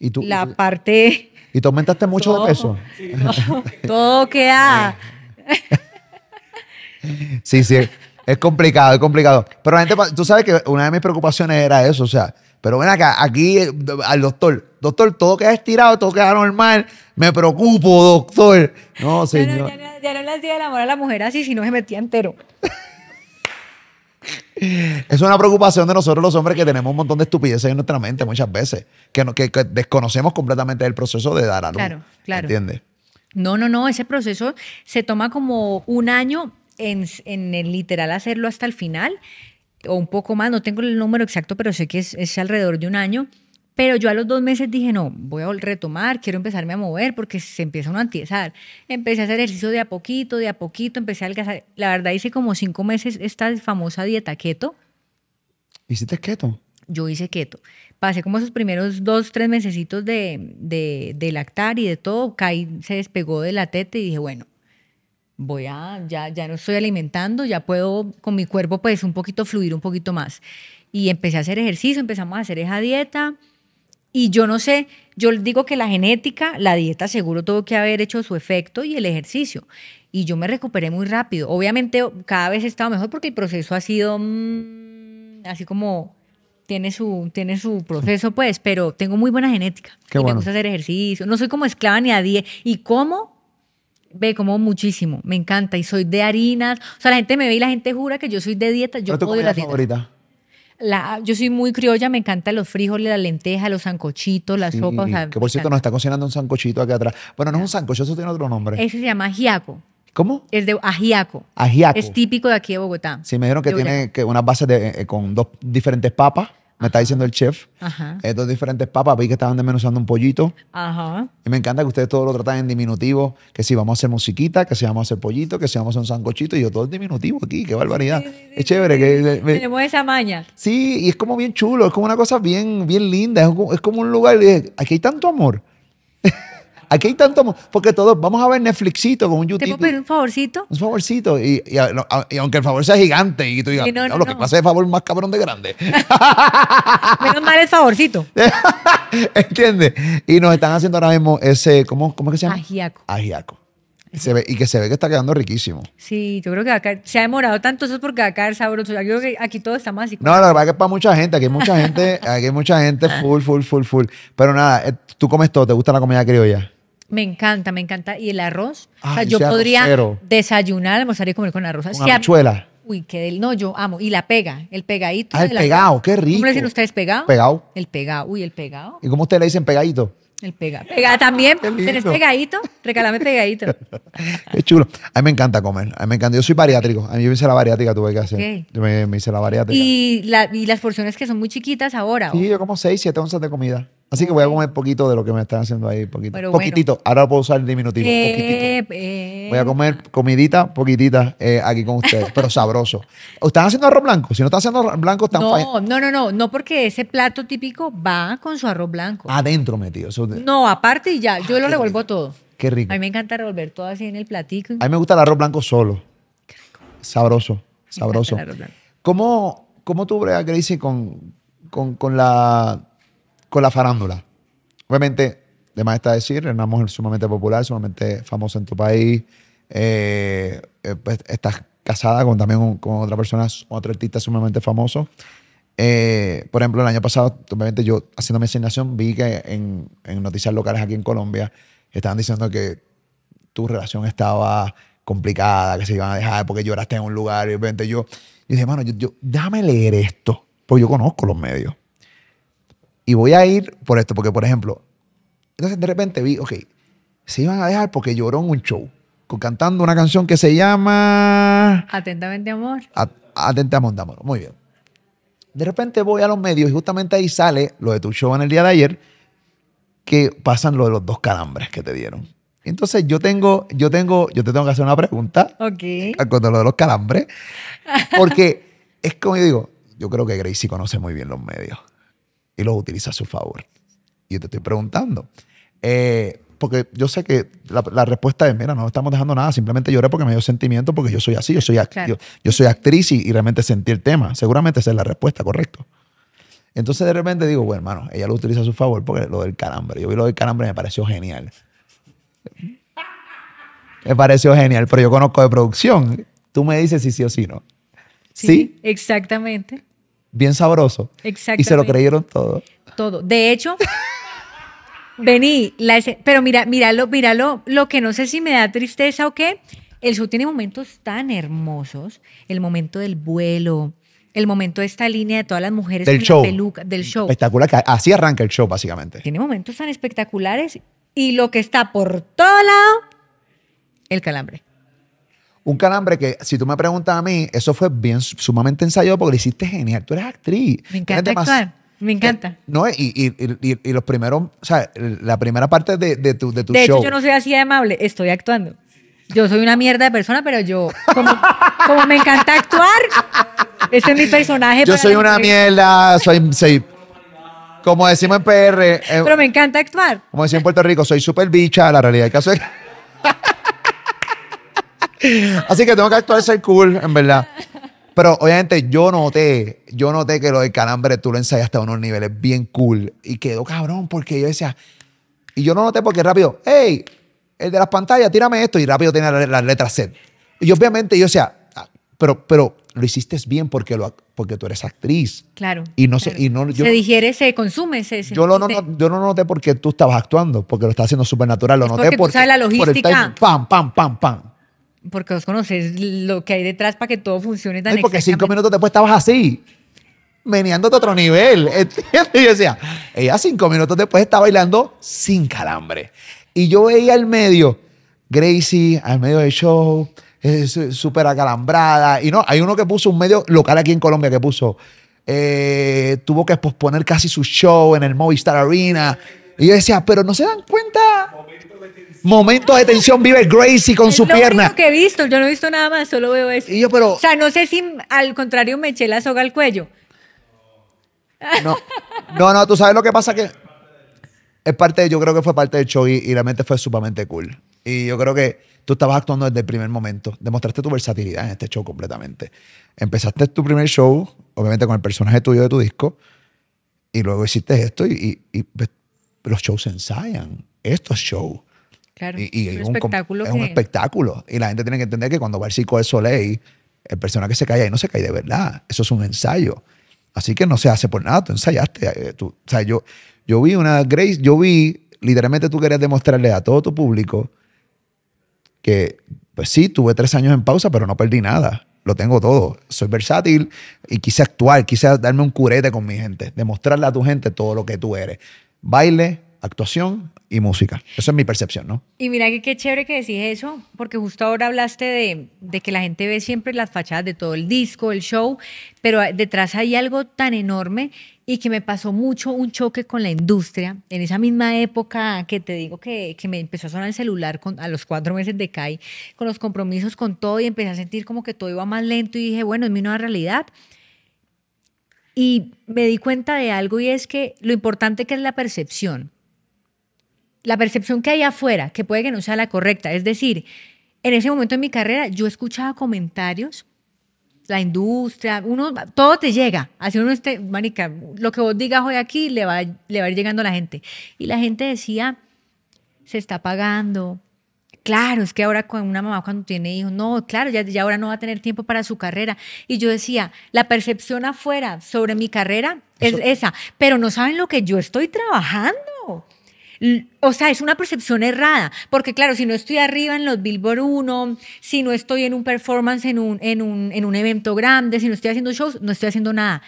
¿Y tú, la parte. ¿Y tú aumentaste mucho de peso? todo, queda. sí, sí. Es complicado, es complicado. Pero la gente, tú sabes que una de mis preocupaciones era eso, o sea, pero ven acá, aquí eh, al doctor, doctor, todo queda estirado, todo queda normal, me preocupo, doctor. No, señor. Ya no, ya no le hacía el amor a la mujer así, si no se metía entero. Es una preocupación de nosotros los hombres que tenemos un montón de estupideces en nuestra mente muchas veces, que, no, que, desconocemos completamente el proceso de dar a luz. Claro, claro. ¿Entiendes? No, no, no, ese proceso se toma como un año en, el literal hacerlo hasta el final, o un poco más, no tengo el número exacto, pero sé que es, es alrededor de un año pero yo a los dos meses dije, no, voy a retomar, quiero empezarme a mover porque se empieza uno a antiesar. Empecé a hacer ejercicio de a poquito, de a poquito, empecé a alcanzar. La verdad, hice como cinco meses esta famosa dieta keto. ¿Hiciste keto? Yo hice keto. Pasé como esos primeros dos, tres mesecitos de, de, lactar y de todo. Caí, se despegó de la teta y dije, bueno, voy a, ya, ya no estoy alimentando, ya puedo con mi cuerpo pues un poquito fluir un poquito más. Y empecé a hacer ejercicio, empezamos a hacer esa dieta y yo no sé, yo digo que la genética, la dieta seguro tuvo que haber hecho su efecto y el ejercicio. Y yo me recuperé muy rápido. Obviamente cada vez he estado mejor porque el proceso ha sido mm, así como tiene su, tiene su proceso, pues, pero tengo muy buena genética. Qué y bueno. Me gusta hacer ejercicio. No soy como esclava ni a 10. Y como, ve, como muchísimo. Me encanta. Y soy de harinas. O sea, la gente me ve y la gente jura que yo soy de dieta. Yo ¿Pero tu comida la favorita? yo soy muy criolla, me encantan los frijoles, la lenteja, los sancochitos, las sopa. sopas. que por cierto nos está cocinando un sancochito aquí atrás. Bueno, no es un sancocho, eso tiene otro nombre. Ese se llama ajiaco. ¿Cómo? Es de ajiaco. Ajiaco. Es típico de aquí de Bogotá. Sí, me dijeron que tiene que unas bases de, eh, con dos diferentes papas me está diciendo el chef. Ajá. Eh, diferentes papas. Vi que estaban desmenuzando un pollito. Ajá. Y me encanta que ustedes todos lo tratan en diminutivo. Que si vamos a hacer musiquita, que si vamos a hacer pollito, que si vamos a hacer un sancochito. Y yo todo en diminutivo aquí. Qué barbaridad. es chévere. Que, me... Tenemos esa maña. Sí, y es como bien chulo. Es como una cosa bien, bien linda. Es como, es como un lugar. Aquí hay tanto amor. Aquí hay tanto, porque todos, vamos a ver Netflixito con un YouTube. ¿Te puedo pedir un favorcito? Un favorcito. Y, aunque el favor sea gigante y tú digas, lo que pasa es favor más cabrón de grande. Menos mal el favorcito. ¿Entiendes? Y nos están haciendo ahora mismo ese, ¿cómo, es que se llama? Ajiaco. Ajiaco. y que se ve que está quedando riquísimo. Sí, yo creo que acá se ha demorado tanto, eso es porque acá es sabroso. Yo creo que aquí todo está más. No, la verdad que es para mucha gente. Aquí hay mucha gente, aquí hay mucha gente full, full, full, full. Pero nada, eh, tú comes todo, ¿te gusta la comida criolla? Me encanta, me encanta. Y el arroz. yo podría desayunar, almorzar y comer con arroz. Con habichuela. Uy, qué del... No, yo amo. Y la pega, el pegadito. Ah, el pegado, qué rico. ¿Cómo le dicen ustedes pegado? Pegado. El pegado, uy, el pegado. ¿Y cómo ustedes le dicen pegadito? El pega. Pega también. ¿Tenés pegadito? Regálame pegadito. Qué chulo. A mí me encanta comer. A mí me encanta. Yo soy bariátrico. A mí yo me hice la bariátrica, tuve que hacer. Okay. Yo me, hice la bariátrica. ¿Y, ¿Y, las porciones que son muy chiquitas ahora. Sí, yo como 6, 7 onzas de comida. Así que voy a comer poquito de lo que me están haciendo ahí. Poquito. poquitito. Ahora puedo usar el diminutivo. Eh, poquitito. Eh. Voy a comer comidita, poquitita eh, aquí con ustedes, pero sabroso. ¿Están haciendo arroz blanco? Si no están haciendo arroz blanco, están No, no, no, no. No porque ese plato típico va con su arroz blanco. Adentro metido. No, aparte y ya. Ah, yo lo revuelvo todo. Qué rico. A mí me encanta revolver todo así en el platico. A mí me gusta el arroz blanco solo. Qué rico. Sabroso, sabroso. ¿Cómo, ¿Cómo tú Brea Gracie, con, con, con la con la farándula. Obviamente, de más está decir, una mujer sumamente popular, sumamente famosa en tu país. Eh, eh, pues, estás casada con también con otra persona, otro artista sumamente famoso. Eh, por ejemplo, el año pasado, obviamente yo haciendo mi asignación vi que en, en, noticias locales aquí en Colombia estaban diciendo que tu relación estaba complicada, que se iban a dejar porque lloraste en un lugar. Y yo, yo dije, mano, yo, déjame leer esto, porque yo conozco los medios. Y voy a ir por esto, porque por ejemplo, entonces de repente vi, ok, se iban a dejar porque lloró en un show, cantando una canción que se llama... Atentamente Amor. Atentamente Amor, muy bien. De repente voy a los medios y justamente ahí sale lo de tu show en el día de ayer, que pasan lo de los dos calambres que te dieron. Entonces yo tengo, yo tengo, yo te tengo que hacer una pregunta. Ok. Con lo de los calambres. Porque es como yo digo, yo creo que Gracie conoce muy bien los medios y lo utiliza a su favor. Y yo te estoy preguntando. Eh, porque yo sé que la, respuesta es, mira, no estamos dejando nada, simplemente lloré porque me dio sentimiento, porque yo soy así, yo soy, yo, soy actriz y, realmente sentí el tema. Seguramente esa es la respuesta, correcto. Entonces de repente digo, bueno, hermano, ella lo utiliza a su favor porque lo del calambre. Yo vi lo del calambre y me pareció genial. Me pareció genial, pero yo conozco de producción. Tú me dices si sí o si no. ¿Sí? exactamente bien sabroso. Exacto. Y se lo creyeron todo. Todo. De hecho, vení, la pero mira, míralo, míralo, lo que no sé si me da tristeza o qué, el show tiene momentos tan hermosos, el momento del vuelo, el momento de esta línea de todas las mujeres del show. del show. Espectacular, que así arranca el show básicamente. Tiene momentos tan espectaculares y lo que está por todo lado, el calambre. Un calambre que, si tú me preguntas a mí, eso fue bien sumamente ensayado porque lo hiciste genial. Tú eres actriz. Me encanta actuar. Me eh, encanta. No, y, y, y, y, los primeros, o sea, la primera parte de, de tu, de show. De hecho, yo no soy así de amable, estoy actuando. Yo soy una mierda de persona, pero yo, como, me encanta actuar, ese es mi personaje. Yo soy una mierda, soy, como decimos en PR. Eh, pero me encanta actuar. Como decimos en Puerto Rico, soy súper bicha, la realidad el caso es... Así que tengo que actuar ser cool, en verdad. Pero obviamente yo noté, yo noté que lo del calambre tú lo ensayaste a unos niveles bien cool y quedó cabrón porque yo decía, y yo no noté porque rápido, hey, el de las pantallas, tírame esto y rápido tenía las la letras C Y obviamente yo decía, ah, pero, pero lo hiciste bien porque, lo, porque tú eres actriz. Claro. Y no sé se, y no, yo, se digiere, se consume, se, yo, no, yo no noté porque tú estabas actuando, porque lo estás haciendo súper natural, lo noté porque, tú sabes la logística. pam, pam, pam, pam porque vos conoces lo que hay detrás para que todo funcione tan Ay, Porque cinco minutos después estabas así, meneándote a otro nivel. Y yo decía, ella cinco minutos después estaba bailando sin calambre. Y yo veía al medio, Gracie, al medio del show, eh, súper acalambrada. Y no, hay uno que puso, un medio local aquí en Colombia que puso, eh, tuvo que posponer casi su show en el Movistar Arena. Y yo decía, pero no se dan cuenta. Momentos de tensión vive Gracie con su lo pierna. Único que he visto, yo no he visto nada más, solo veo eso. yo, pero. O sea, no sé si al contrario me eché la soga al cuello. No, no, no, tú sabes lo que pasa que. Es parte, de, yo creo que fue parte del show y, realmente fue sumamente cool. Y yo creo que tú estabas actuando desde el primer momento. Demostraste tu versatilidad en este show completamente. Empezaste tu primer show, obviamente con el personaje tuyo de tu disco, y luego hiciste esto y, y, y pues, los shows se ensayan, estos show. Claro, y, es, un espectáculo, es un espectáculo. Y la gente tiene que entender que cuando va el Circo de Soleil, el personaje se cae ahí no se cae de verdad. Eso es un ensayo. Así que no se hace por nada. Tú ensayaste. Eh, tú, o sea, yo, yo vi una Grace, yo vi, literalmente tú querías demostrarle a todo tu público que, pues sí, tuve tres años en pausa, pero no perdí nada. Lo tengo todo. Soy versátil y quise actuar, quise darme un curete con mi gente, demostrarle a tu gente todo lo que tú eres baile, actuación y música. Esa es mi percepción, ¿no? Y mira que qué chévere que decís eso, porque justo ahora hablaste de, de, que la gente ve siempre las fachadas de todo el disco, el show, pero detrás hay algo tan enorme y que me pasó mucho un choque con la industria. En esa misma época que te digo que, que me empezó a sonar el celular con, a los cuatro meses de CAI, con los compromisos, con todo, y empecé a sentir como que todo iba más lento y dije, bueno, es mi nueva realidad y me di cuenta de algo y es que lo importante que es la percepción. La percepción que hay afuera, que puede que no sea la correcta. Es decir, en ese momento de mi carrera yo escuchaba comentarios, la industria, uno, todo te llega. Así uno este, manica, lo que vos digas hoy aquí le va, le va a ir llegando a la gente. Y la gente decía, se está pagando, claro, es que ahora con una mamá cuando tiene hijos, no, claro, ya, ahora no va a tener tiempo para su carrera. Y yo decía, la percepción afuera sobre mi carrera es esa, pero no saben lo que yo estoy trabajando. O sea, es una percepción errada, porque claro, si no estoy arriba en los Billboard 1, si no estoy en un performance, en un, un, en un evento grande, si no estoy haciendo shows, no estoy haciendo nada.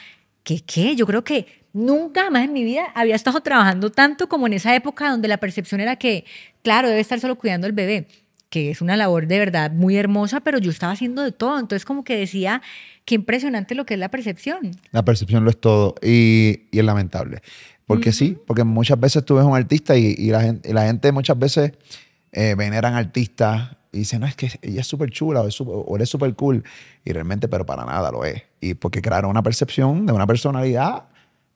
¿Qué qué? Yo creo que Nunca más en mi vida había estado trabajando tanto como en esa época donde la percepción era que, claro, debe estar solo cuidando al bebé, que es una labor de verdad muy hermosa, pero yo estaba haciendo de todo. Entonces como que decía, qué impresionante lo que es la percepción. La percepción lo es todo y, es lamentable. Porque sí, porque muchas veces tú ves un artista y, la, gente, muchas veces eh, veneran artistas y dicen, no, es que ella es súper chula o, es o eres súper cool. Y realmente, pero para nada lo es. Y porque crearon una percepción de una personalidad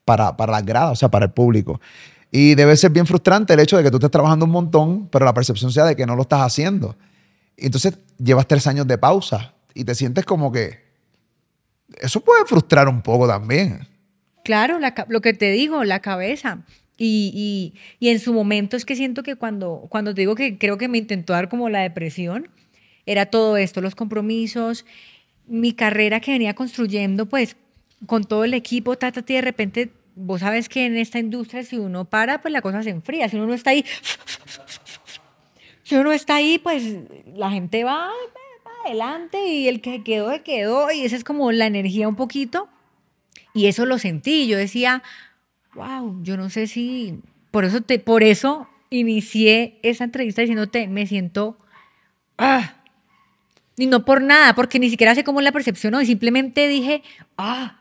para, para las gradas, o sea, para el público. Y debe ser bien frustrante el hecho de que tú estés trabajando un montón, pero la percepción sea de que no lo estás haciendo. y Entonces llevas tres años de pausa y te sientes como que eso puede frustrar un poco también. Claro, lo que te digo, la cabeza. Y, y, y, en su momento es que siento que cuando, cuando te digo que creo que me intentó dar como la depresión, era todo esto, los compromisos, mi carrera que venía construyendo, pues con todo el equipo, tata, de repente vos sabes que en esta industria si uno para, pues la cosa se enfría, si uno no está ahí, si uno no está ahí, pues la gente va, va, adelante y el que quedó, se quedó, y esa es como la energía un poquito. Y eso lo sentí, yo decía, wow, yo no sé si, por eso, te, por eso inicié esa entrevista diciéndote, me siento... Ah, y no por nada, porque ni siquiera sé cómo es la percepción hoy. Simplemente dije, ah,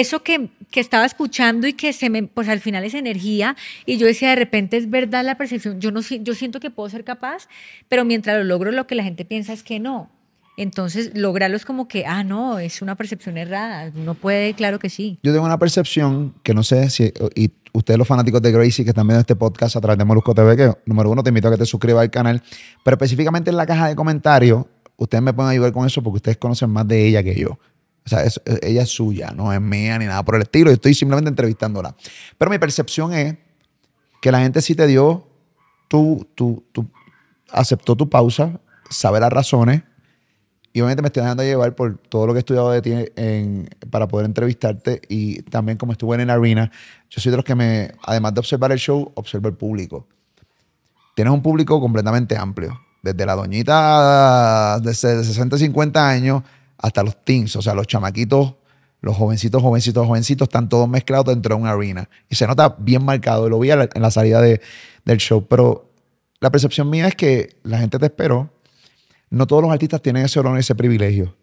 eso que, que, estaba escuchando y que se me, pues al final es energía y yo decía, de repente es verdad la percepción, yo, no, yo siento que puedo ser capaz, pero mientras lo logro lo que la gente piensa es que no. Entonces, lograrlo es como que, ah, no, es una percepción errada, no puede, claro que sí. Yo tengo una percepción que no sé si, y ustedes los fanáticos de Gracie que están viendo este podcast a través de Molusco TV, que número uno te invito a que te suscribas al canal, pero específicamente en la caja de comentarios, ustedes me pueden ayudar con eso porque ustedes conocen más de ella que yo. O sea, ella es suya, no es mía ni nada por el estilo. Yo estoy simplemente entrevistándola. Pero mi percepción es que la gente sí te dio, tú, tú, tú aceptó tu pausa, sabe las razones. Y obviamente me estoy dejando llevar por todo lo que he estudiado de ti para poder entrevistarte y también como estuve en el Arena, yo soy de los que me, además de observar el show, observo el público. Tienes un público completamente amplio, desde la doñita de 60, 50 años hasta los teens, o sea, los chamaquitos, los jovencitos, jovencitos, jovencitos, están todos mezclados dentro de una arena. Y se nota bien marcado, lo vi en la salida de, del show, pero la percepción mía es que la gente te esperó. No todos los artistas tienen ese ese privilegio.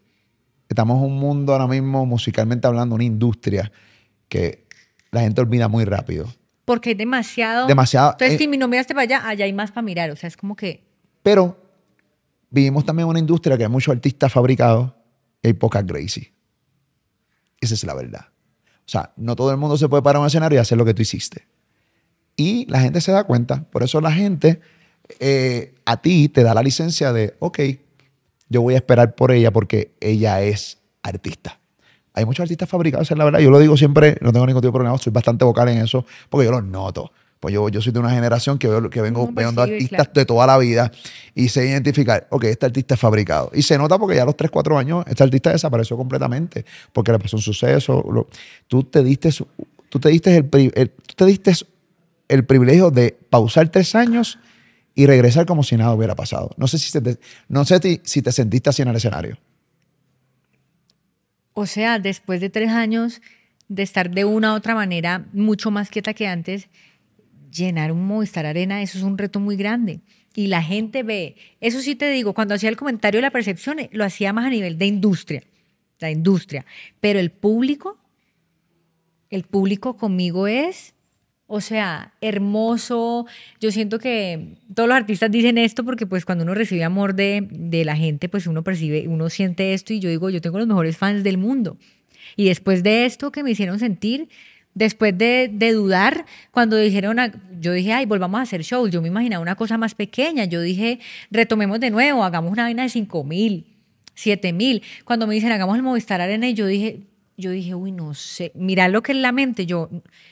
Estamos en un mundo ahora mismo, musicalmente hablando, una industria que la gente olvida muy rápido. Porque es demasiado. Demasiado. Entonces, eh, si no miraste para allá, allá hay más para mirar. O sea, es como que. Pero vivimos también una industria que hay muchos artistas fabricados y hay pocas Gracie. Esa es la verdad. O sea, no todo el mundo se puede parar en un escenario y hacer lo que tú hiciste. Y la gente se da cuenta. Por eso la gente eh, a ti te da la licencia de, ok, yo voy a esperar por ella porque ella es artista. Hay muchos artistas fabricados, es la verdad. Yo lo digo siempre, no tengo ningún tipo de problema, soy bastante vocal en eso, porque yo lo noto. Pues yo, soy de una generación que, veo, que vengo viendo artistas de toda la vida y sé identificar, ok, este artista es fabricado. Y se nota porque ya a los 3, 4 años este artista desapareció completamente porque le pasó un suceso. tú te diste, tú te diste, el, te diste el privilegio de pausar tres años y regresar como si nada hubiera pasado. No sé si, te, no sé si te sentiste así en el escenario. O sea, después de tres años de estar de una u otra manera mucho más quieta que antes, llenar un Movistar Arena, eso es un reto muy grande. Y la gente ve, eso sí te digo, cuando hacía el comentario de la percepción, eh, lo hacía más a nivel de industria, la industria. Pero el público, el público conmigo es, o sea, hermoso. Yo siento que todos los artistas dicen esto porque pues cuando uno recibe amor de, de la gente, pues uno percibe, uno siente esto y yo digo, yo tengo los mejores fans del mundo. Y después de esto que me hicieron sentir, después de, dudar, cuando dijeron, yo dije, ay, volvamos a hacer shows, yo me imaginaba una cosa más pequeña, yo dije, retomemos de nuevo, hagamos una vaina de cinco mil, siete mil. Cuando me dicen, hagamos el Movistar Arena, yo dije, yo dije, uy, no sé, mirá lo que es la mente, yo,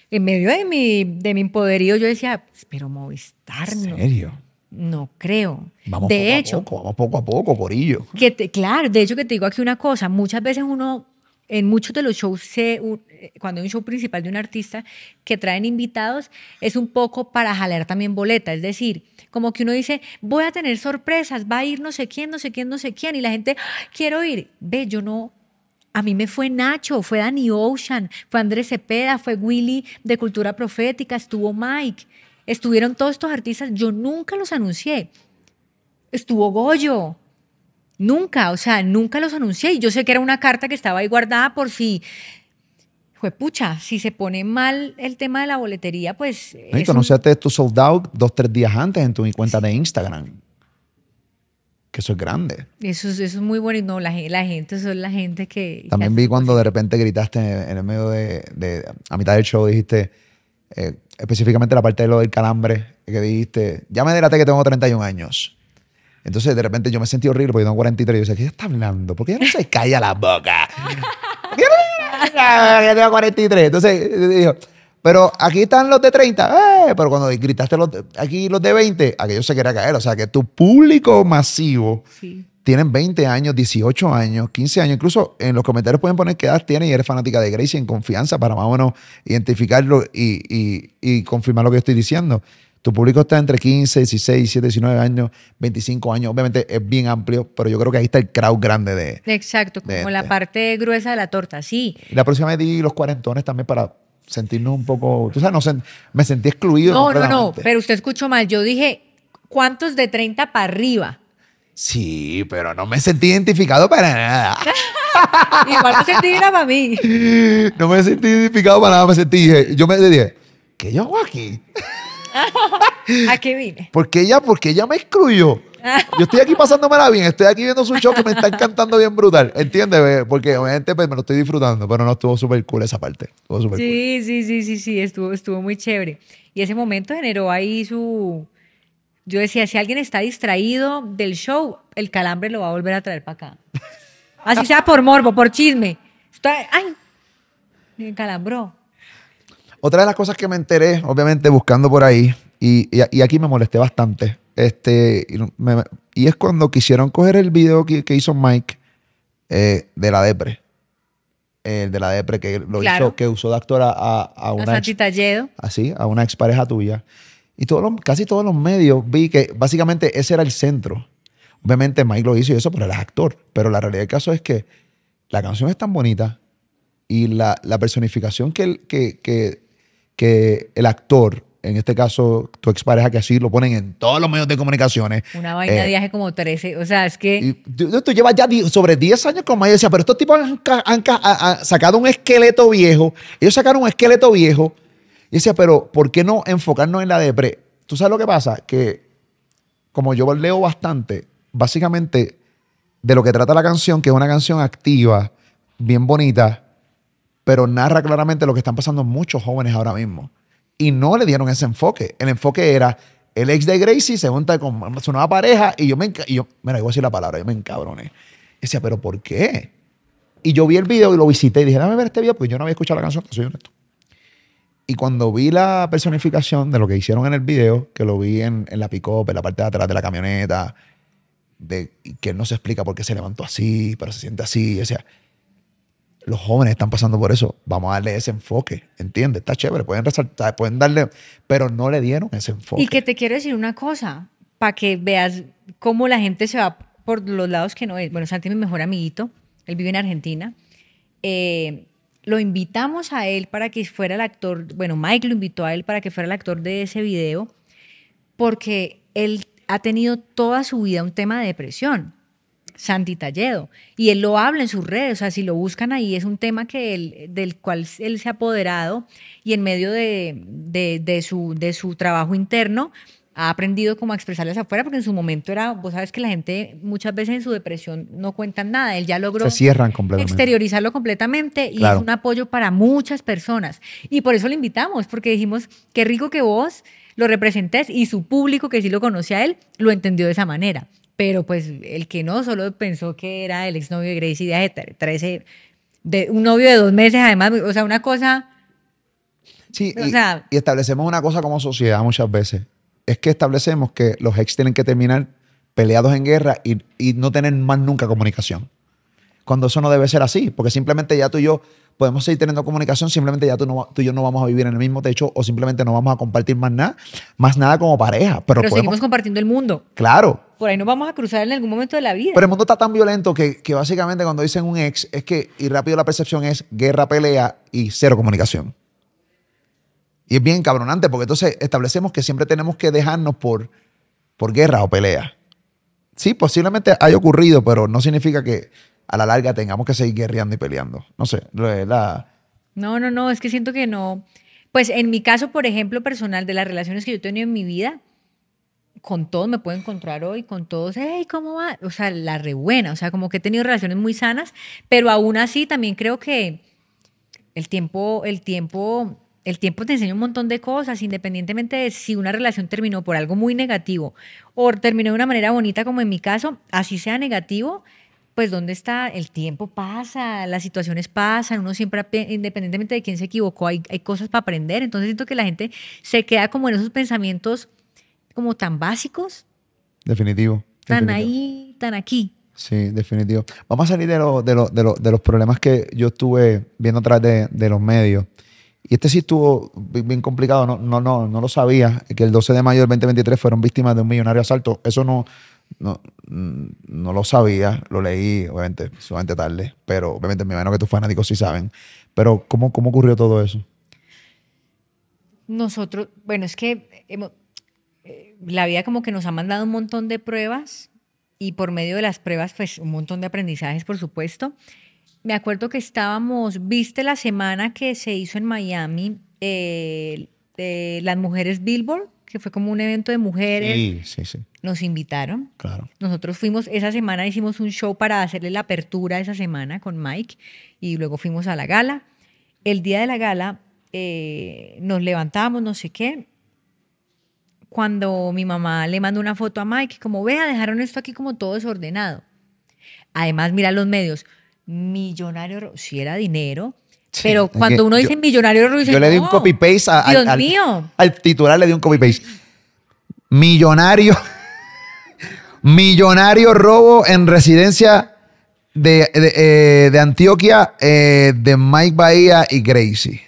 en medio de mi, de mi empoderío, yo decía, pero Movistar, ¿En serio? No creo. Vamos de hecho, a poco, vamos poco a poco, Corillo. Que claro, de hecho que te digo aquí una cosa, muchas veces uno en muchos de los shows, eh, cuando hay un show principal de un artista que traen invitados, es un poco para jalar también boleta. Es decir, como que uno dice, voy a tener sorpresas, va a ir no sé quién, no sé quién, no sé quién, y la gente, quiero ir. Ve, yo no, a mí me fue Nacho, fue Danny Ocean, fue Andrés Cepeda, fue Willy de Cultura Profética, estuvo Mike, estuvieron todos estos artistas, yo nunca los anuncié. Estuvo Goyo, Nunca, o sea, nunca los anuncié. Y yo sé que era una carta que estaba ahí guardada por si fue pucha, si se pone mal el tema de la boletería, pues. anunciaste tu sold out dos, tres días antes en tu cuenta de Instagram. Que eso es grande. Eso, es muy bonito. No, la, gente, son la gente que. También vi cuando de repente gritaste en el medio de. a mitad del show dijiste. Eh, específicamente la parte de lo del calambre, que dijiste, ya me adelante que tengo 31 años. Entonces, de repente yo me sentí horrible porque tengo 43 y yo decía, ¿qué está hablando? porque qué no se calla la boca? Yo tengo 43. Entonces, dijo, pero aquí están los de 30. Eh, pero cuando gritaste aquí los de 20, aquello se quería caer. O sea, que tu público masivo tiene tienen 20 años, 18 años, 15 años. Incluso en los comentarios pueden poner qué edad tiene y eres fanática de Gracie en confianza para más o menos identificarlo y, confirmar lo que estoy diciendo. Tu público está entre 15, 16, 17, 19 años, 25 años. Obviamente es bien amplio, pero yo creo que ahí está el crowd grande de. Exacto, como la este. parte gruesa de la torta, sí. la próxima vez di los cuarentones también para sentirnos un poco. Tú sabes, no, me sentí excluido. No, no, no, pero usted escuchó mal. Yo dije, ¿cuántos de 30 para arriba? Sí, pero no me sentí identificado para nada. Igual no sentí era para mí. No me sentí identificado para nada, me sentí, yo me dije, ¿qué yo hago aquí? ¿A qué vine? Porque ella, porque ella me excluyó. Yo estoy aquí pasándomela bien, estoy aquí viendo su show que me está encantando bien brutal. ¿Entiendes? Porque obviamente pues, me lo estoy disfrutando, pero no estuvo súper cool esa parte. Estuvo super sí, cool. sí, sí, sí, sí, estuvo, estuvo muy chévere. Y ese momento generó ahí su. Yo decía, si alguien está distraído del show, el calambre lo va a volver a traer para acá. Así sea por morbo, por chisme. ¡Ay! Me otra de las cosas que me enteré, obviamente buscando por ahí, y, aquí me molesté bastante, este, y, es cuando quisieron coger el video que, hizo Mike eh, de la Depre. El de la Depre que lo hizo, que usó de actor a, una. A Talledo. así, a una expareja tuya. Y todos casi todos los medios vi que básicamente ese era el centro. Obviamente Mike lo hizo y eso, pero él actor. Pero la realidad del caso es que la canción es tan bonita y la, personificación que, que, que, que el actor, en este caso tu expareja, que así lo ponen en todos los medios de comunicaciones. Una vaina eh, de viaje como 13. O sea, es que. tú, llevas ya sobre 10 años con Maya. Decía, pero estos tipos han, sacado un esqueleto viejo. Ellos sacaron un esqueleto viejo. Y decía, pero ¿por qué no enfocarnos en la depre? Tú sabes lo que pasa? Que como yo leo bastante, básicamente de lo que trata la canción, que es una canción activa, bien bonita pero narra claramente lo que están pasando muchos jóvenes ahora mismo. Y no le dieron ese enfoque. El enfoque era el ex de Gracie se junta con su nueva pareja y yo me y yo, mira, yo voy a decir la palabra, yo me encabroné. Y decía, ¿pero por qué? Y yo vi el video y lo visité y dije, dame ver este video porque yo no había escuchado la canción, soy honesto. Y cuando vi la personificación de lo que hicieron en el video, que lo vi en, la pick en la parte de atrás de la camioneta, de que no se explica por qué se levantó así, pero se siente así, o sea, los jóvenes están pasando por eso. Vamos a darle ese enfoque, ¿entiendes? Está chévere, pueden resaltar, pueden darle, pero no le dieron ese enfoque. Y que te quiero decir una cosa, para que veas cómo la gente se va por los lados que no es. Bueno, Santi es mi mejor amiguito, él vive en Argentina. Eh, lo invitamos a él para que fuera el actor, bueno, Mike lo invitó a él para que fuera el actor de ese video, porque él ha tenido toda su vida un tema de depresión Santi Talledo. Y él lo habla en sus redes, o sea, si lo buscan ahí, es un tema que él, del cual él se ha apoderado y en medio de, de, su, de su trabajo interno ha aprendido cómo a expresarles afuera, porque en su momento era, vos sabes que la gente muchas veces en su depresión no cuentan nada, él ya logró exteriorizarlo completamente y es un apoyo para muchas personas. Y por eso lo invitamos, porque dijimos, qué rico que vos lo representes y su público que sí lo conoce a él, lo entendió de esa manera pero pues el que no solo pensó que era el exnovio de Gracie de 13, de, un novio de dos meses además, o sea, una cosa... Sí, y, establecemos una cosa como sociedad muchas veces, es que establecemos que los ex tienen que terminar peleados en guerra y, y no tener más nunca comunicación cuando eso no debe ser así, porque simplemente ya tú y yo podemos seguir teniendo comunicación, simplemente ya tú, y yo no vamos a vivir en el mismo techo o simplemente no vamos a compartir más nada, más nada como pareja. Pero, seguimos compartiendo el mundo. Claro. Por ahí no vamos a cruzar en algún momento de la vida. Pero el mundo está tan violento que, básicamente cuando dicen un ex es que, y rápido la percepción es guerra, pelea y cero comunicación. Y es bien cabronante porque entonces establecemos que siempre tenemos que dejarnos por, por guerra o pelea. Sí, posiblemente haya ocurrido, pero no significa que, a la larga tengamos que seguir guerreando y peleando. No sé, la... No, no, no, es que siento que no. Pues en mi caso, por ejemplo, personal, de las relaciones que yo he tenido en mi vida, con todos me puedo encontrar hoy, con todos, hey, ¿cómo va? O sea, la rebuena, o sea, como que he tenido relaciones muy sanas, pero aún así también creo que el tiempo, el tiempo, el tiempo te enseña un montón de cosas, independientemente de si una relación terminó por algo muy negativo o terminó de una manera bonita, como en mi caso, así sea negativo, pues dónde está, el tiempo pasa, las situaciones pasan, uno siempre, independientemente de quién se equivocó, hay, hay cosas para aprender. Entonces siento que la gente se queda como en esos pensamientos como tan básicos. Definitivo. Tan ahí, tan aquí. Sí, definitivo. Vamos a salir de, de, los problemas que yo estuve viendo atrás de, los medios. Y este sí estuvo bien complicado, no, no, no, no lo sabía, que el 12 de mayo del 2023 fueron víctimas de un millonario asalto. Eso no, no, mm, no lo sabía, lo leí, obviamente, solamente tarde, pero obviamente me imagino que tus fanáticos sí saben. Pero, ¿cómo, cómo ocurrió todo eso? Nosotros, bueno, es que hemos, eh, la vida como que nos ha mandado un montón de pruebas y por medio de las pruebas, pues un montón de aprendizajes, por supuesto. Me acuerdo que estábamos, viste la semana que se hizo en Miami, eh, las mujeres Billboard, que fue como un evento de mujeres. Sí, sí, sí nos invitaron. Claro. Nosotros fuimos, esa semana hicimos un show para hacerle la apertura esa semana con Mike y luego fuimos a la gala. El día de la gala eh, nos levantamos, no sé qué. Cuando mi mamá le mandó una foto a Mike, como vea, dejaron esto aquí como todo desordenado. Además, mira los medios. Millonario, si era dinero, Pero cuando uno dice millonario yo le di un copy paste Dios al, mío. al titular le di un copy paste. Millonario Millonario robo en residencia de, eh, Antioquia eh, de Mike Bahía y Gracie.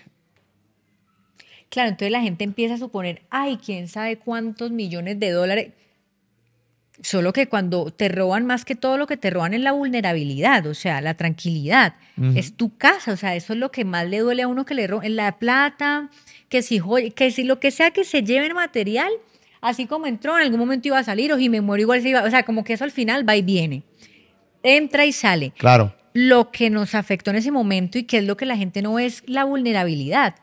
Claro, entonces la gente empieza a suponer, ay, quién sabe cuántos millones de dólares. Solo que cuando te roban más que todo lo que te roban es la vulnerabilidad, o sea, la tranquilidad. Es tu casa, o sea, eso es lo que más le duele a uno que le roben. La plata, que si, que si lo que sea que se lleven material, así como entró, en algún momento iba a salir o muero igual se iba, o sea, como que eso al final va y viene. Entra y sale. Claro. Lo que nos afectó en ese momento y que es lo que la gente no ve es la vulnerabilidad.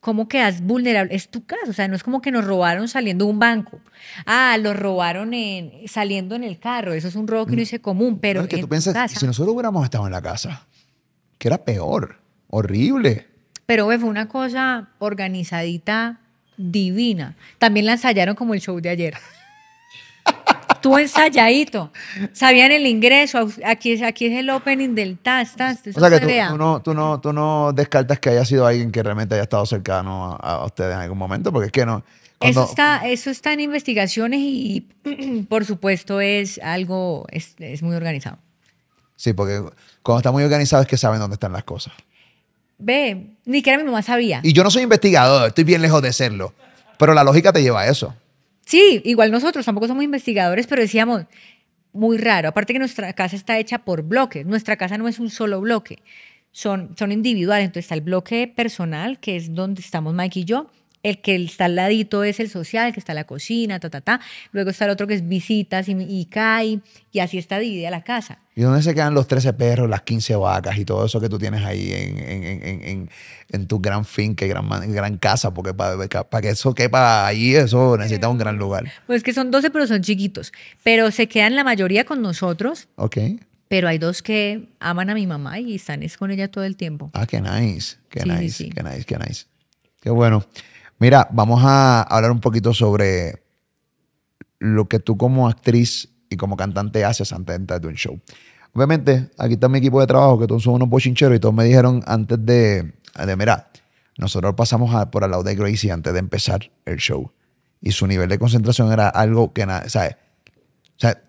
¿Cómo quedas vulnerable? Es tu caso, o sea, no es como que nos robaron saliendo de un banco. Ah, lo robaron en, saliendo en el carro, eso es un robo que no hice mm. común, pero... es que tú piensas, si nosotros hubiéramos estado en la casa, que era peor, horrible. Pero fue una cosa organizadita divina. También la ensayaron como el show de ayer. Tú ensayadito. Sabían el ingreso. Aquí, aquí es el opening del TAS. o sea que tú, no, no, descartas que haya sido alguien que realmente haya estado cercano a, ustedes en algún momento, porque es que no. Eso, está, en investigaciones y, por supuesto, es algo. Es, es muy organizado. Sí, porque cuando está muy organizado es que saben dónde están las cosas ve, ni que siquiera mi mamá sabía. Y yo no soy investigador, estoy bien lejos de serlo. Pero la lógica te lleva a eso. Sí, igual nosotros tampoco somos investigadores, pero decíamos, muy raro. Aparte que nuestra casa está hecha por bloques. Nuestra casa no es un solo bloque. Son, son individuales. Entonces está el bloque personal, que es donde estamos Mike y yo el que está al ladito es el social, que está la cocina, ta, ta, ta. Luego está el otro que es visitas y, y cae, y así está dividida la casa. ¿Y dónde se quedan los 13 perros, las 15 vacas y todo eso que tú tienes ahí en, tu gran finca, gran, gran casa? Porque para, para que eso quepa ahí, eso necesita un gran lugar. Pues que son 12, pero son chiquitos. Pero se quedan la mayoría con nosotros. Ok. Pero hay dos que aman a mi mamá y están es con ella todo el tiempo. Ah, qué nice, qué nice, qué nice, qué nice. Qué bueno. Mira, vamos a hablar un poquito sobre lo que tú como actriz y como cantante haces antes de entrar un show. Obviamente, aquí está mi equipo de trabajo, que todos son unos bochincheros y todos me dijeron antes de, de mira, nosotros pasamos por al lado de Gracie antes de empezar el show. Y su nivel de concentración era algo que, nada, O sea,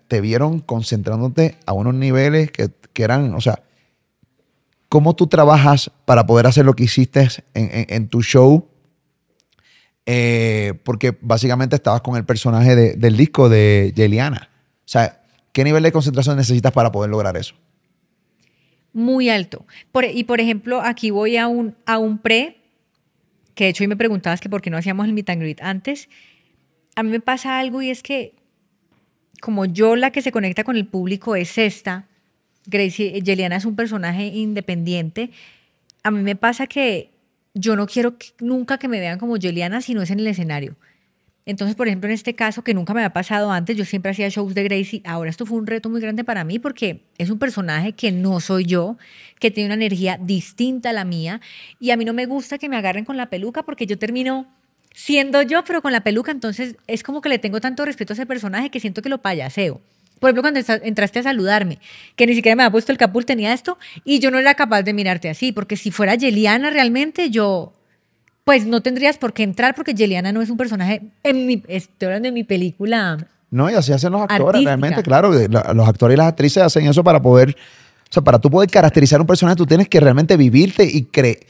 te vieron concentrándote a unos niveles que, que, eran, o sea, ¿cómo tú trabajas para poder hacer lo que hiciste en tu show? Eh, porque básicamente estabas con el personaje de, del disco de Yeliana. O sea, ¿qué nivel de concentración necesitas para poder lograr eso? Muy alto. Por, y por ejemplo, aquí voy a un, a un pre, que de hecho hoy me preguntabas que por qué no hacíamos el meet and greet antes. A mí me pasa algo y es que como yo la que se conecta con el público es esta, Gracie, Yeliana es un personaje independiente, a mí me pasa que yo no quiero nunca que me vean como Juliana si no es en el escenario. Entonces, por ejemplo, en este caso, que nunca me ha pasado antes, yo siempre hacía shows de Gracie. Ahora esto fue un reto muy grande para mí porque es un personaje que no soy yo, que tiene una energía distinta a la mía. Y a mí no me gusta que me agarren con la peluca porque yo termino siendo yo, pero con la peluca. Entonces, es como que le tengo tanto respeto a ese personaje que siento que lo payaseo. Por ejemplo, cuando entraste a saludarme, que ni siquiera me había puesto el capul, tenía esto, y yo no era capaz de mirarte así, porque si fuera Yeliana realmente, yo, pues no tendrías por qué entrar, porque Yeliana no es un personaje, en mi, estoy hablando de mi película. No, y así hacen los actores, realmente, claro, los actores y las actrices hacen eso para poder, o sea, para tú poder caracterizar un personaje, tú tienes que realmente vivirte y creer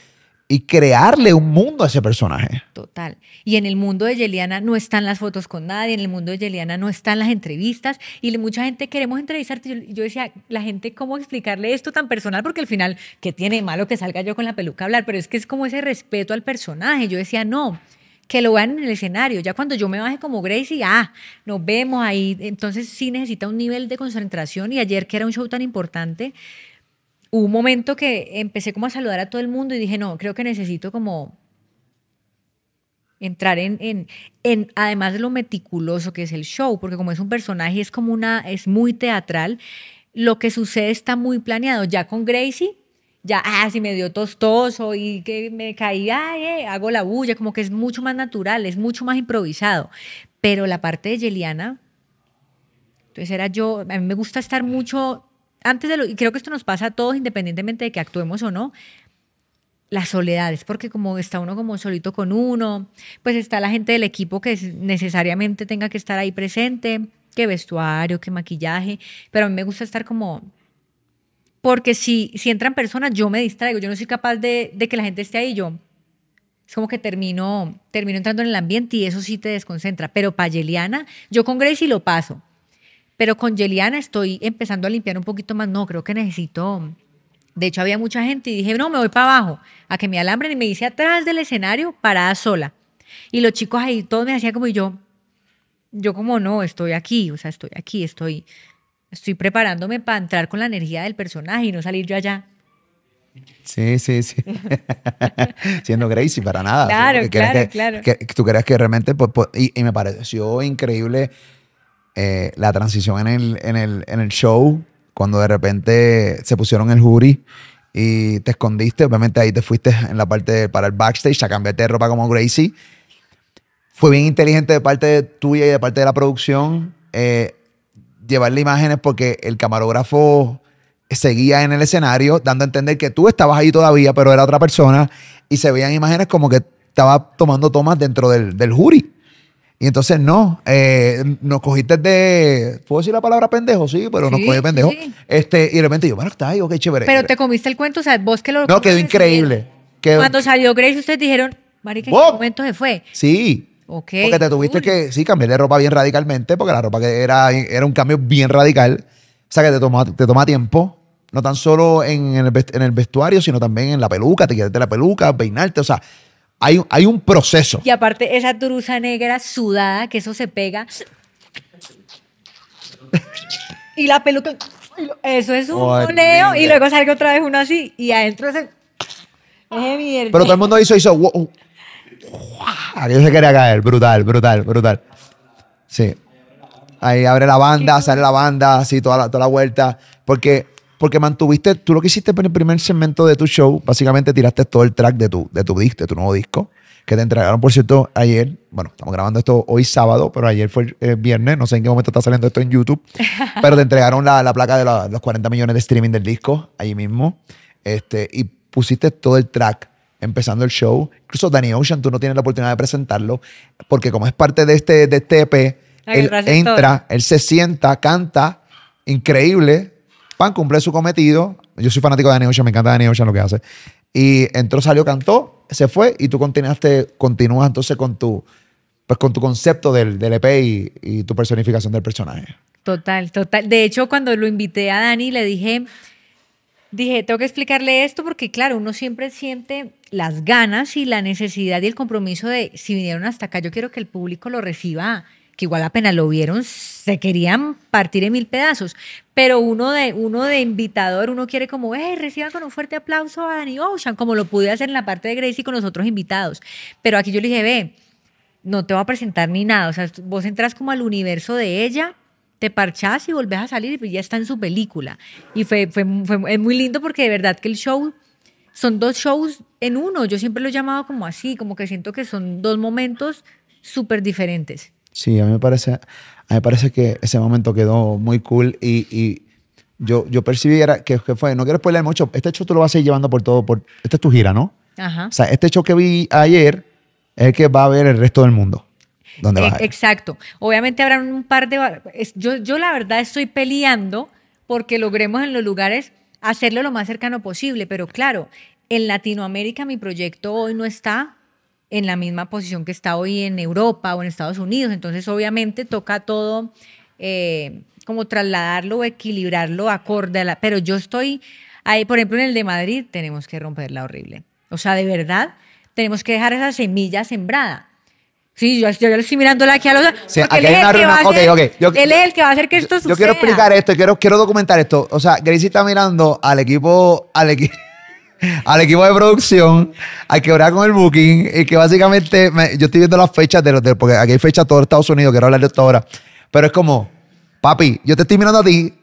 y crearle un mundo a ese personaje. Total. Y en el mundo de Yeliana no están las fotos con nadie, en el mundo de Yeliana no están las entrevistas y mucha gente queremos entrevistarte. Yo, yo decía, la gente, ¿cómo explicarle esto tan personal? Porque al final, ¿qué tiene malo que salga yo con la peluca a hablar? Pero es que es como ese respeto al personaje. Yo decía, no que lo vean en el escenario. Ya cuando yo me baje como Gracie, ah, nos vemos ahí. Entonces sí necesita un nivel de concentración y ayer que era un show tan importante, hubo un momento que empecé como a saludar a todo el mundo y dije, no, creo que necesito como entrar en, en, en, además de lo meticuloso que es el show, porque como es un personaje, es como una, es muy teatral, lo que sucede está muy planeado. Ya con Gracie, ya, ah, si me dio tostoso y que me caí, ay, eh, hago la bulla, como que es mucho más natural, es mucho más improvisado. Pero la parte de Yeliana, entonces era yo, a mí me gusta estar mucho antes de y creo que esto nos pasa a todos independientemente de que actuemos o no, la soledad, es porque como está uno como solito con uno, pues está la gente del equipo que necesariamente tenga que estar ahí presente, que vestuario, que maquillaje, pero a mí me gusta estar como, porque si, si entran personas yo me distraigo, yo no soy capaz de, que la gente esté ahí, yo es como que termino, termino entrando en el ambiente y eso sí te desconcentra, pero payeliana, yo con y lo paso, pero con Yeliana estoy empezando a limpiar un poquito más. No, creo que necesito. De hecho, había mucha gente y dije, no, me voy para abajo, a que me alambren y me hice atrás del escenario, parada sola. Y los chicos ahí todos me hacían como y yo, yo como no, estoy aquí, o sea, estoy aquí, estoy, estoy preparándome para entrar con la energía del personaje y no salir yo allá. Sí, sí, sí. Siendo Gracie, para nada. Claro, claro, que, claro. tú crees que realmente, pues, pues, y, me pareció increíble eh, la transición en el, en, el, en el show, cuando de repente se pusieron el jury y te escondiste, obviamente ahí te fuiste en la parte para el backstage a cambiarte de ropa como Gracie. Fue bien inteligente de parte tuya y de parte de la producción eh, llevarle imágenes porque el camarógrafo seguía en el escenario dando a entender que tú estabas ahí todavía, pero era otra persona y se veían imágenes como que estaba tomando tomas dentro del, del jury. Y entonces no, eh, nos cogiste de. ¿Puedo decir la palabra pendejo? Sí, pero nos cogí pendejo. Este, y de repente yo, bueno, está ahí, ok, chévere. Pero te comiste el cuento, o sea, vos que lo. No, quedó increíble. Cuando salió Grace, ustedes dijeron, Marica, qué momento se fue? Sí. Ok. Porque te tuviste que, sí, cambiar de ropa bien radicalmente, porque la ropa que era, era un cambio bien radical. O sea, que te toma, te tiempo. No tan solo en, el, vestuario, sino también en la peluca, te quitaste la peluca, peinarte, o sea hay, hay un proceso. Y aparte, esa turusa negra sudada, que eso se pega. y la peluca. Eso es un Y luego salgo otra vez uno así. Y adentro es Pero todo el mundo hizo, hizo. Dios se quería caer. Brutal, brutal, brutal. Sí. Ahí abre la banda, sale la banda, así toda toda la vuelta. Porque porque mantuviste, tú lo que hiciste en el primer segmento de tu show, básicamente tiraste todo el track de tu, de tu tu nuevo disco, que te entregaron, por cierto, ayer. Bueno, estamos grabando esto hoy sábado, pero ayer fue eh, viernes. No sé en qué momento está saliendo esto en YouTube. pero te entregaron la, la placa de los 40 millones de streaming del disco allí mismo. Este, y pusiste todo el track empezando el show. Incluso Danny Ocean, tú no tienes la oportunidad de presentarlo, porque como es parte de este, de este EP, él entra, él se sienta, canta, increíble, cumple su cometido. Yo soy fanático de Dani Ocean, me encanta Dani Ocean lo que hace. Y entró, salió, cantó, se fue y tú continuaste, continúas entonces con tu, pues con tu concepto del, del EP y, tu personificación del personaje. Total, total. De hecho, cuando lo invité a Dani, le dije, dije, tengo que explicarle esto porque, claro, uno siempre siente las ganas y la necesidad y el compromiso de, si vinieron hasta acá, yo quiero que el público lo reciba igual apenas lo vieron, se querían partir en mil pedazos. Pero uno de, uno de invitador, uno quiere como, eh, reciban con un fuerte aplauso a Danny Ocean, como lo pude hacer en la parte de Gracie con los otros invitados. Pero aquí yo le dije, ve, no te voy a presentar ni nada. O sea, vos entras como al universo de ella, te parchás y volvés a salir y ya está en su película. Y fue, fue, es muy lindo porque de verdad que el show son dos shows en uno. Yo siempre lo he llamado como así, como que siento que son dos momentos súper diferentes. Sí, a mí me parece, me parece que ese momento quedó muy cool y, yo, yo percibí que, fue, no quiero spoiler mucho, este show tú lo vas a ir llevando por todo, por, esta es tu gira, ¿no? Ajá. O sea, este show que vi ayer es el que va a ver el resto del mundo. ¿Dónde e Exacto. Obviamente habrá un par de... Yo, yo la verdad estoy peleando porque logremos en los lugares hacerlo lo más cercano posible, pero claro, en Latinoamérica mi proyecto hoy no está en la misma posición que está hoy en Europa o en Estados Unidos. Entonces, obviamente, toca todo eh, como trasladarlo, equilibrarlo acorde a la... Pero yo estoy ahí, por ejemplo, en el de Madrid tenemos que romper la horrible. O sea, de verdad, tenemos que dejar esa semilla sembrada. Sí, yo, estoy mirándola aquí a los... dos. él, es el que va a hacer que esto yo, suceda. Yo quiero explicar esto, quiero, quiero documentar esto. O sea, Gracie está mirando al equipo, al equipo al equipo de producción, hay que orar con el booking y que básicamente yo estoy viendo las fechas de los, porque aquí hay fechas todo Estados Unidos, quiero hablar de esto ahora, pero es como, papi, yo te estoy mirando a ti,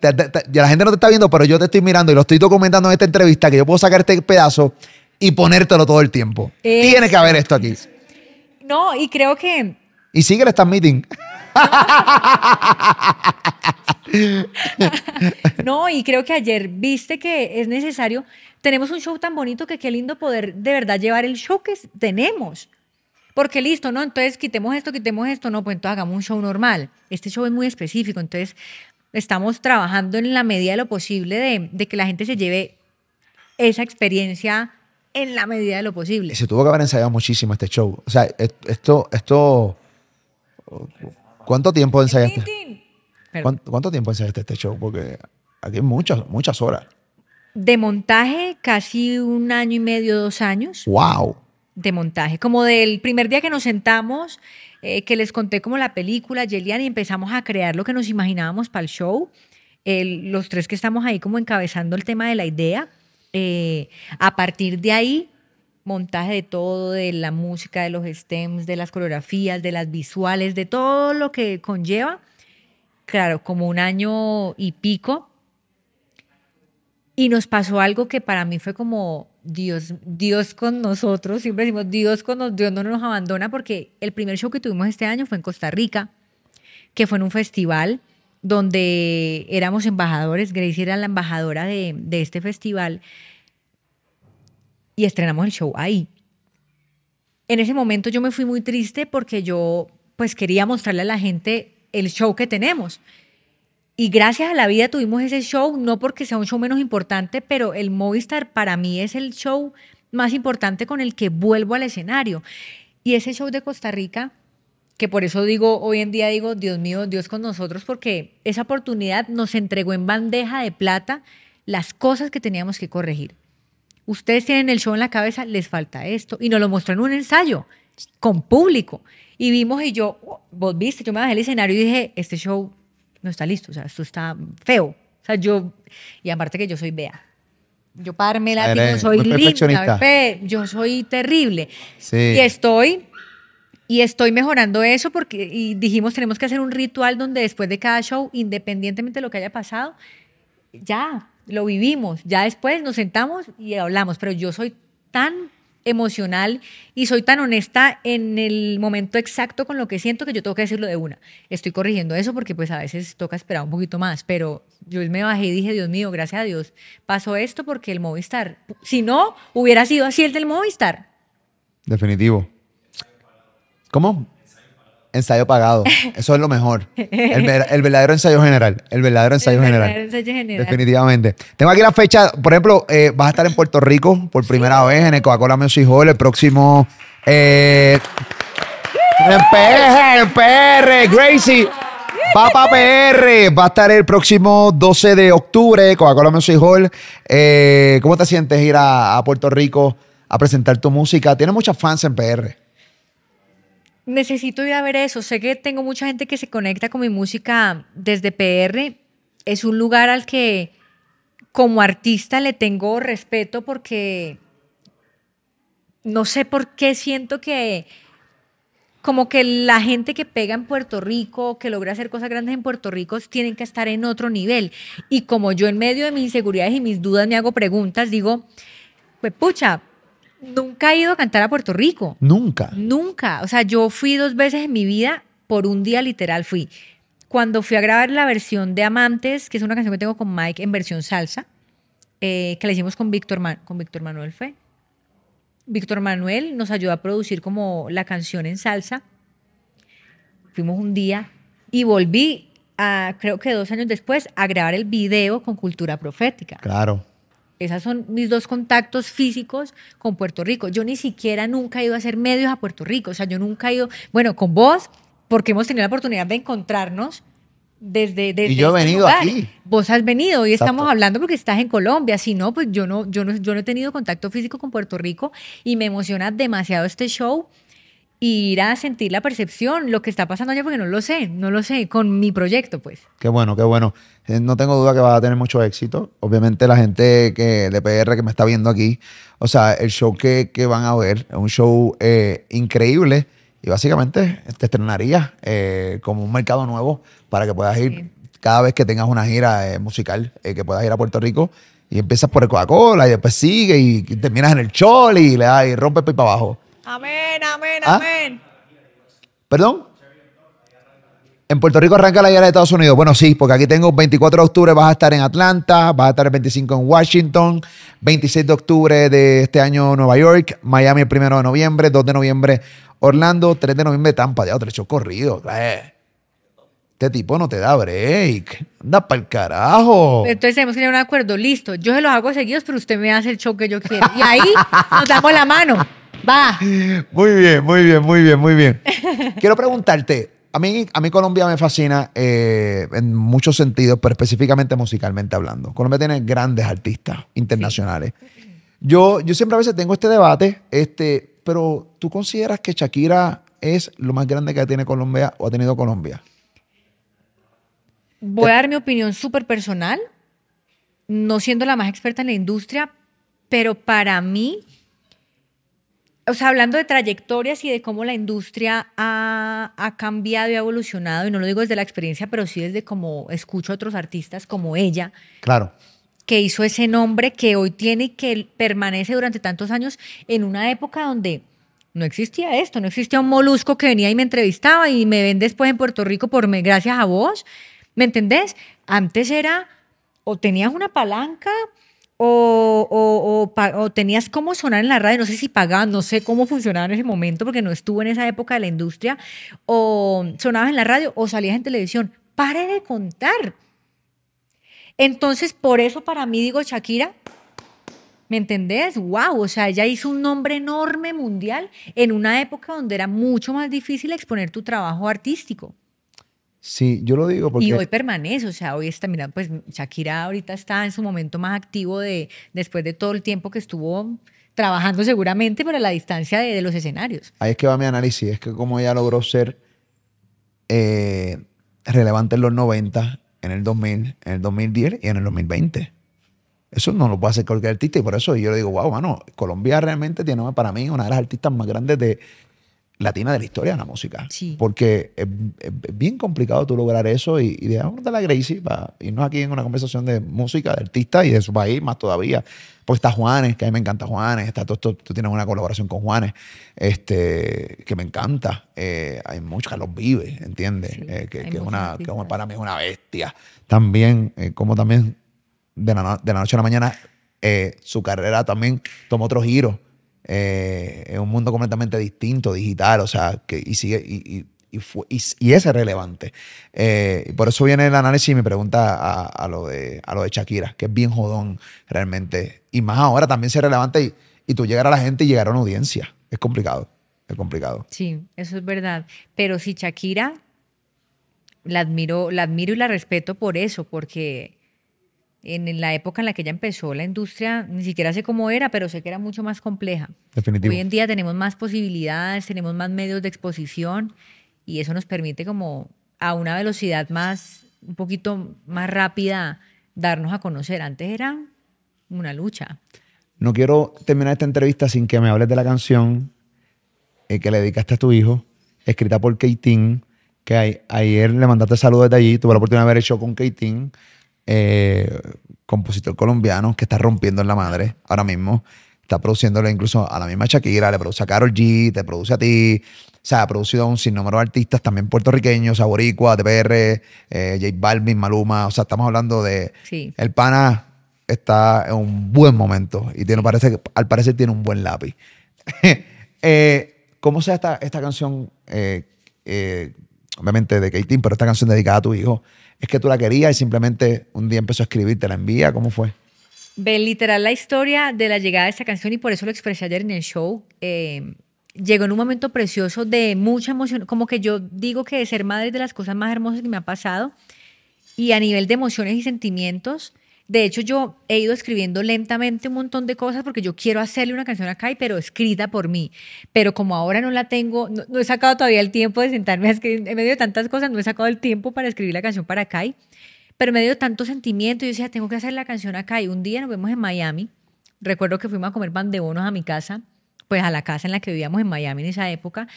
la gente no te está viendo, pero yo te estoy mirando y lo estoy documentando en esta entrevista que yo puedo sacar este pedazo y ponértelo todo el tiempo. Tiene que haber esto aquí. No, y creo que y sigue el stand meeting. no, y creo que ayer viste que es necesario. Tenemos un show tan bonito que qué lindo poder de verdad llevar el show que tenemos. Porque listo, ¿no? Entonces quitemos esto, quitemos esto, no, pues entonces hagamos un show normal. Este show es muy específico, entonces estamos trabajando en la medida de lo posible de, que la gente se lleve esa experiencia en la medida de lo posible. Se tuvo que haber ensayado muchísimo este show. O sea, e-, esto, esto ¿Cuánto tiempo ensayaste? ¿Cuánto, tiempo ensayaste este show? Porque aquí muchas, muchas horas. De montaje, casi un año y medio, dos años. ¡Wow! De montaje. Como del primer día que nos sentamos, eh, que les conté como la película, Yelian, y empezamos a crear lo que nos imaginábamos para el show. los tres que estamos ahí como encabezando el tema de la idea. Eh, a partir de ahí montaje de todo, de la música, de los stems, de las coreografías, de las visuales, de todo lo que conlleva. Claro, como un año y pico. Y nos pasó algo que para mí fue como Dios, Dios con nosotros. Siempre decimos Dios con nosotros, Dios no nos abandona porque el primer show que tuvimos este año fue en Costa Rica, que fue en un festival donde éramos embajadores. Gracie era la embajadora de, de este festival y estrenamos el show ahí. En ese momento yo me fui muy triste porque yo pues quería mostrarle a la gente el show que tenemos. Y gracias a la vida tuvimos ese show, no porque sea un show menos importante, pero el Movistar para mí es el show más importante con el que vuelvo al escenario. Y ese show de Costa Rica, que por eso digo, hoy en día digo, Dios mío, Dios con nosotros, porque esa oportunidad nos entregó en bandeja de plata las cosas que teníamos que corregir ustedes tienen el show en la cabeza, les falta esto. Y nos lo mostró en un ensayo con público. Y vimos y yo, vos viste, yo me bajé el escenario y dije, este show no está listo, o sea, esto está feo. O sea, yo, y aparte que yo soy Bea. Yo parme la yo soy linda, yo soy terrible. Y estoy y estoy mejorando eso porque y dijimos tenemos que hacer un ritual donde después de cada show, independientemente de lo que haya pasado, ya lo vivimos. Ya después nos sentamos y hablamos, pero yo soy tan emocional y soy tan honesta en el momento exacto con lo que siento que yo tengo que decirlo de una. Estoy corrigiendo eso porque pues a veces toca esperar un poquito más, pero yo me bajé y dije, Dios mío, gracias a Dios, pasó esto porque el Movistar, si no, hubiera sido así el del Movistar. Definitivo. ¿Cómo? Ensayo pagado. Eso es lo mejor. El, verdadero ensayo general. El verdadero ensayo general. ensayo general. Definitivamente. Tengo aquí la fecha. Por ejemplo, eh, vas a estar en Puerto Rico por primera vez en el Coca-Cola Music Hall el próximo. PR, eh, en PR, Gracie. Va PR, va a estar el próximo 12 de octubre, Coca-Cola Music Hall. Eh, ¿Cómo te sientes ir a, a Puerto Rico a presentar tu música? tiene muchas fans en PR necesito ir a ver eso. Sé que tengo mucha gente que se conecta con mi música desde PR. Es un lugar al que como artista le tengo respeto porque no sé por qué siento que como que la gente que pega en Puerto Rico, que logra hacer cosas grandes en Puerto Rico, tienen que estar en otro nivel. Y como yo en medio de mis inseguridades y mis dudas me hago preguntas, digo, pues pucha, nunca he ido a cantar a Puerto Rico. Nunca. Nunca. O sea, yo fui dos veces en mi vida, por un día literal fui. Cuando fui a grabar la versión de Amantes, que es una canción que tengo con Mike en versión salsa, eh, que la hicimos con Víctor, con Víctor Manuel, fe Víctor Manuel nos ayudó a producir como la canción en salsa. Fuimos un día y volví, a, creo que dos años después, a grabar el video con Cultura Profética. Claro. Esos son mis dos contactos físicos con Puerto Rico. Yo ni siquiera nunca he ido a hacer medios a Puerto Rico. O sea, yo nunca he ido, bueno, con vos, porque hemos tenido la oportunidad de encontrarnos desde, desde y yo he este venido aquí vos has venido y estamos hablando porque estás en Colombia si no pues yo no yo yo no he tenido contacto físico con Puerto Rico y me emociona demasiado este show y ir a sentir la percepción, lo que está pasando allá, porque no lo sé, no lo sé, con mi proyecto, pues. Qué bueno, qué bueno. Eh, no tengo duda que va a tener mucho éxito. Obviamente la gente que, de PR que me está viendo aquí, o sea, el show que, van a ver es un show eh, increíble y básicamente te estrenaría eh, como un mercado nuevo para que puedas ir cada vez que tengas una gira musical, que puedas ir a Puerto Rico y empiezas por el Coca-Cola y después sigue y terminas en el Chol y, le das, y rompes para abajo. Amén, amén, ¿Ah? amén. ¿Perdón? En Puerto Rico arranca la guerra de Estados Unidos. Bueno, sí, porque aquí tengo 24 de octubre, vas a estar en Atlanta, vas a estar el 25 en Washington, 26 de octubre de este año Nueva York, Miami el 1 de noviembre, 2 de noviembre Orlando, 3 de noviembre Tampa. Ya, otro hecho corrido. Eh. Este tipo no te da break. Anda para el carajo. Entonces tenemos que un acuerdo. Listo, yo se los hago seguidos, pero usted me hace el show que yo quiero. Y ahí nos damos la mano. Va. Muy bien, muy bien, muy bien, muy bien. Quiero preguntarte, a mí, a mí Colombia me fascina eh, en muchos sentidos, pero específicamente musicalmente hablando. Colombia tiene grandes artistas internacionales. Yo, yo siempre a veces tengo este debate, este, pero ¿tú consideras que Shakira es lo más grande que tiene Colombia o ha tenido Colombia? Voy a dar mi opinión súper personal, no siendo la más experta en la industria, pero para mí o sea, hablando de trayectorias y de cómo la industria ha, cambiado y ha evolucionado, y no lo digo desde la experiencia, pero sí desde cómo escucho a otros artistas como ella. Claro. Que hizo ese nombre que hoy tiene y que permanece durante tantos años en una época donde no existía esto, no existía un molusco que venía y me entrevistaba y me ven después en Puerto Rico por me, gracias a vos. ¿Me entendés? Antes era o tenías una palanca o, o, o, tenías cómo sonar en la radio, no sé si pagaban, no sé cómo funcionaba en ese momento porque no estuvo en esa época de la industria, o sonabas en la radio o salías en televisión. Pare de contar. Entonces, por eso para mí digo Shakira, ¿me entendés? ¡Wow! O sea, ella hizo un nombre enorme mundial en una época donde era mucho más difícil exponer tu trabajo artístico. Sí, yo lo digo porque... Y hoy permanece, o sea, hoy está, mira, pues Shakira ahorita está en su momento más activo de, después de todo el tiempo que estuvo trabajando seguramente, pero a la distancia de, los escenarios. Ahí es que va mi análisis, es que como ella logró ser eh, relevante en los 90, en el 2000, en el 2010 y en el 2020. Eso no lo puede hacer cualquier artista y por eso yo le digo, wow, mano, Colombia realmente tiene para mí una de las artistas más grandes de, latina de la historia de la música. Sí. Porque es, bien complicado tú lograr eso y, de de la Gracie para irnos aquí en una conversación de música, de artista y de su país más todavía. Pues está Juanes, que a mí me encanta Juanes, está, tú, tienes una colaboración con Juanes este, que me encanta. Eh, hay eh, muchos, Carlos Vive, ¿entiendes? que, una, para mí es una bestia. También, eh, como también de la, de la, noche a la mañana, su carrera también tomó otro giro eh, en un mundo completamente distinto, digital, o sea, que, y, sigue, y, es relevante. Eh, por eso viene el análisis y mi pregunta a, lo de, a lo de Shakira, que es bien jodón realmente. Y más ahora también ser relevante y, y tú llegar a la gente y llegar a una audiencia. Es complicado, es complicado. Sí, eso es verdad. Pero si Shakira la admiro, la admiro y la respeto por eso, porque en la época en la que ella empezó la industria, ni siquiera sé cómo era, pero sé que era mucho más compleja. Definitivo. Hoy en día tenemos más posibilidades, tenemos más medios de exposición y eso nos permite como a una velocidad más, un poquito más rápida, darnos a conocer. Antes era una lucha. No quiero terminar esta entrevista sin que me hables de la canción eh, que le dedicaste a tu hijo, escrita por Keitín, que ayer le mandaste saludos desde allí, tuve la oportunidad de ver el show con Keitín. Eh, compositor colombiano que está rompiendo en la madre ahora mismo. Está produciéndole incluso a la misma Shakira, le produce a Carol G, te produce a ti. O sea, ha producido a un sinnúmero de artistas también puertorriqueños, a TPR, eh, J Balvin, Maluma. O sea, estamos hablando de. El pana está en un buen momento y tiene, parece, al parecer tiene un buen lápiz. Eh, ¿Cómo sea esta, esta canción? Eh, obviamente de K-Team, pero esta canción dedicada a tu hijo. ¿Es que tú la querías y simplemente un día empezó a escribir, te la envía? ¿Cómo fue? Ve, literal, la historia de la llegada de esta canción, y por eso lo expresé ayer en el show, em, llegó en un momento precioso de mucha emoción, como que yo digo que ser madre de las cosas más hermosas que me ha pasado, y a nivel de emociones y sentimientos, de hecho, yo he ido escribiendo lentamente un montón de cosas porque yo quiero hacerle una canción a Kai, pero escrita por mí. Pero como ahora no la tengo, no, he sacado todavía el tiempo de sentarme a escribir, en medio de tantas cosas, no he sacado el tiempo para escribir la canción para Kai. Pero me dio tanto sentimiento, yo decía, tengo que hacer la canción a Kai. Un día nos vemos en Miami. Recuerdo que fuimos a comer pan de bonos a mi casa pues a la casa en la que vivíamos en Miami en esa época,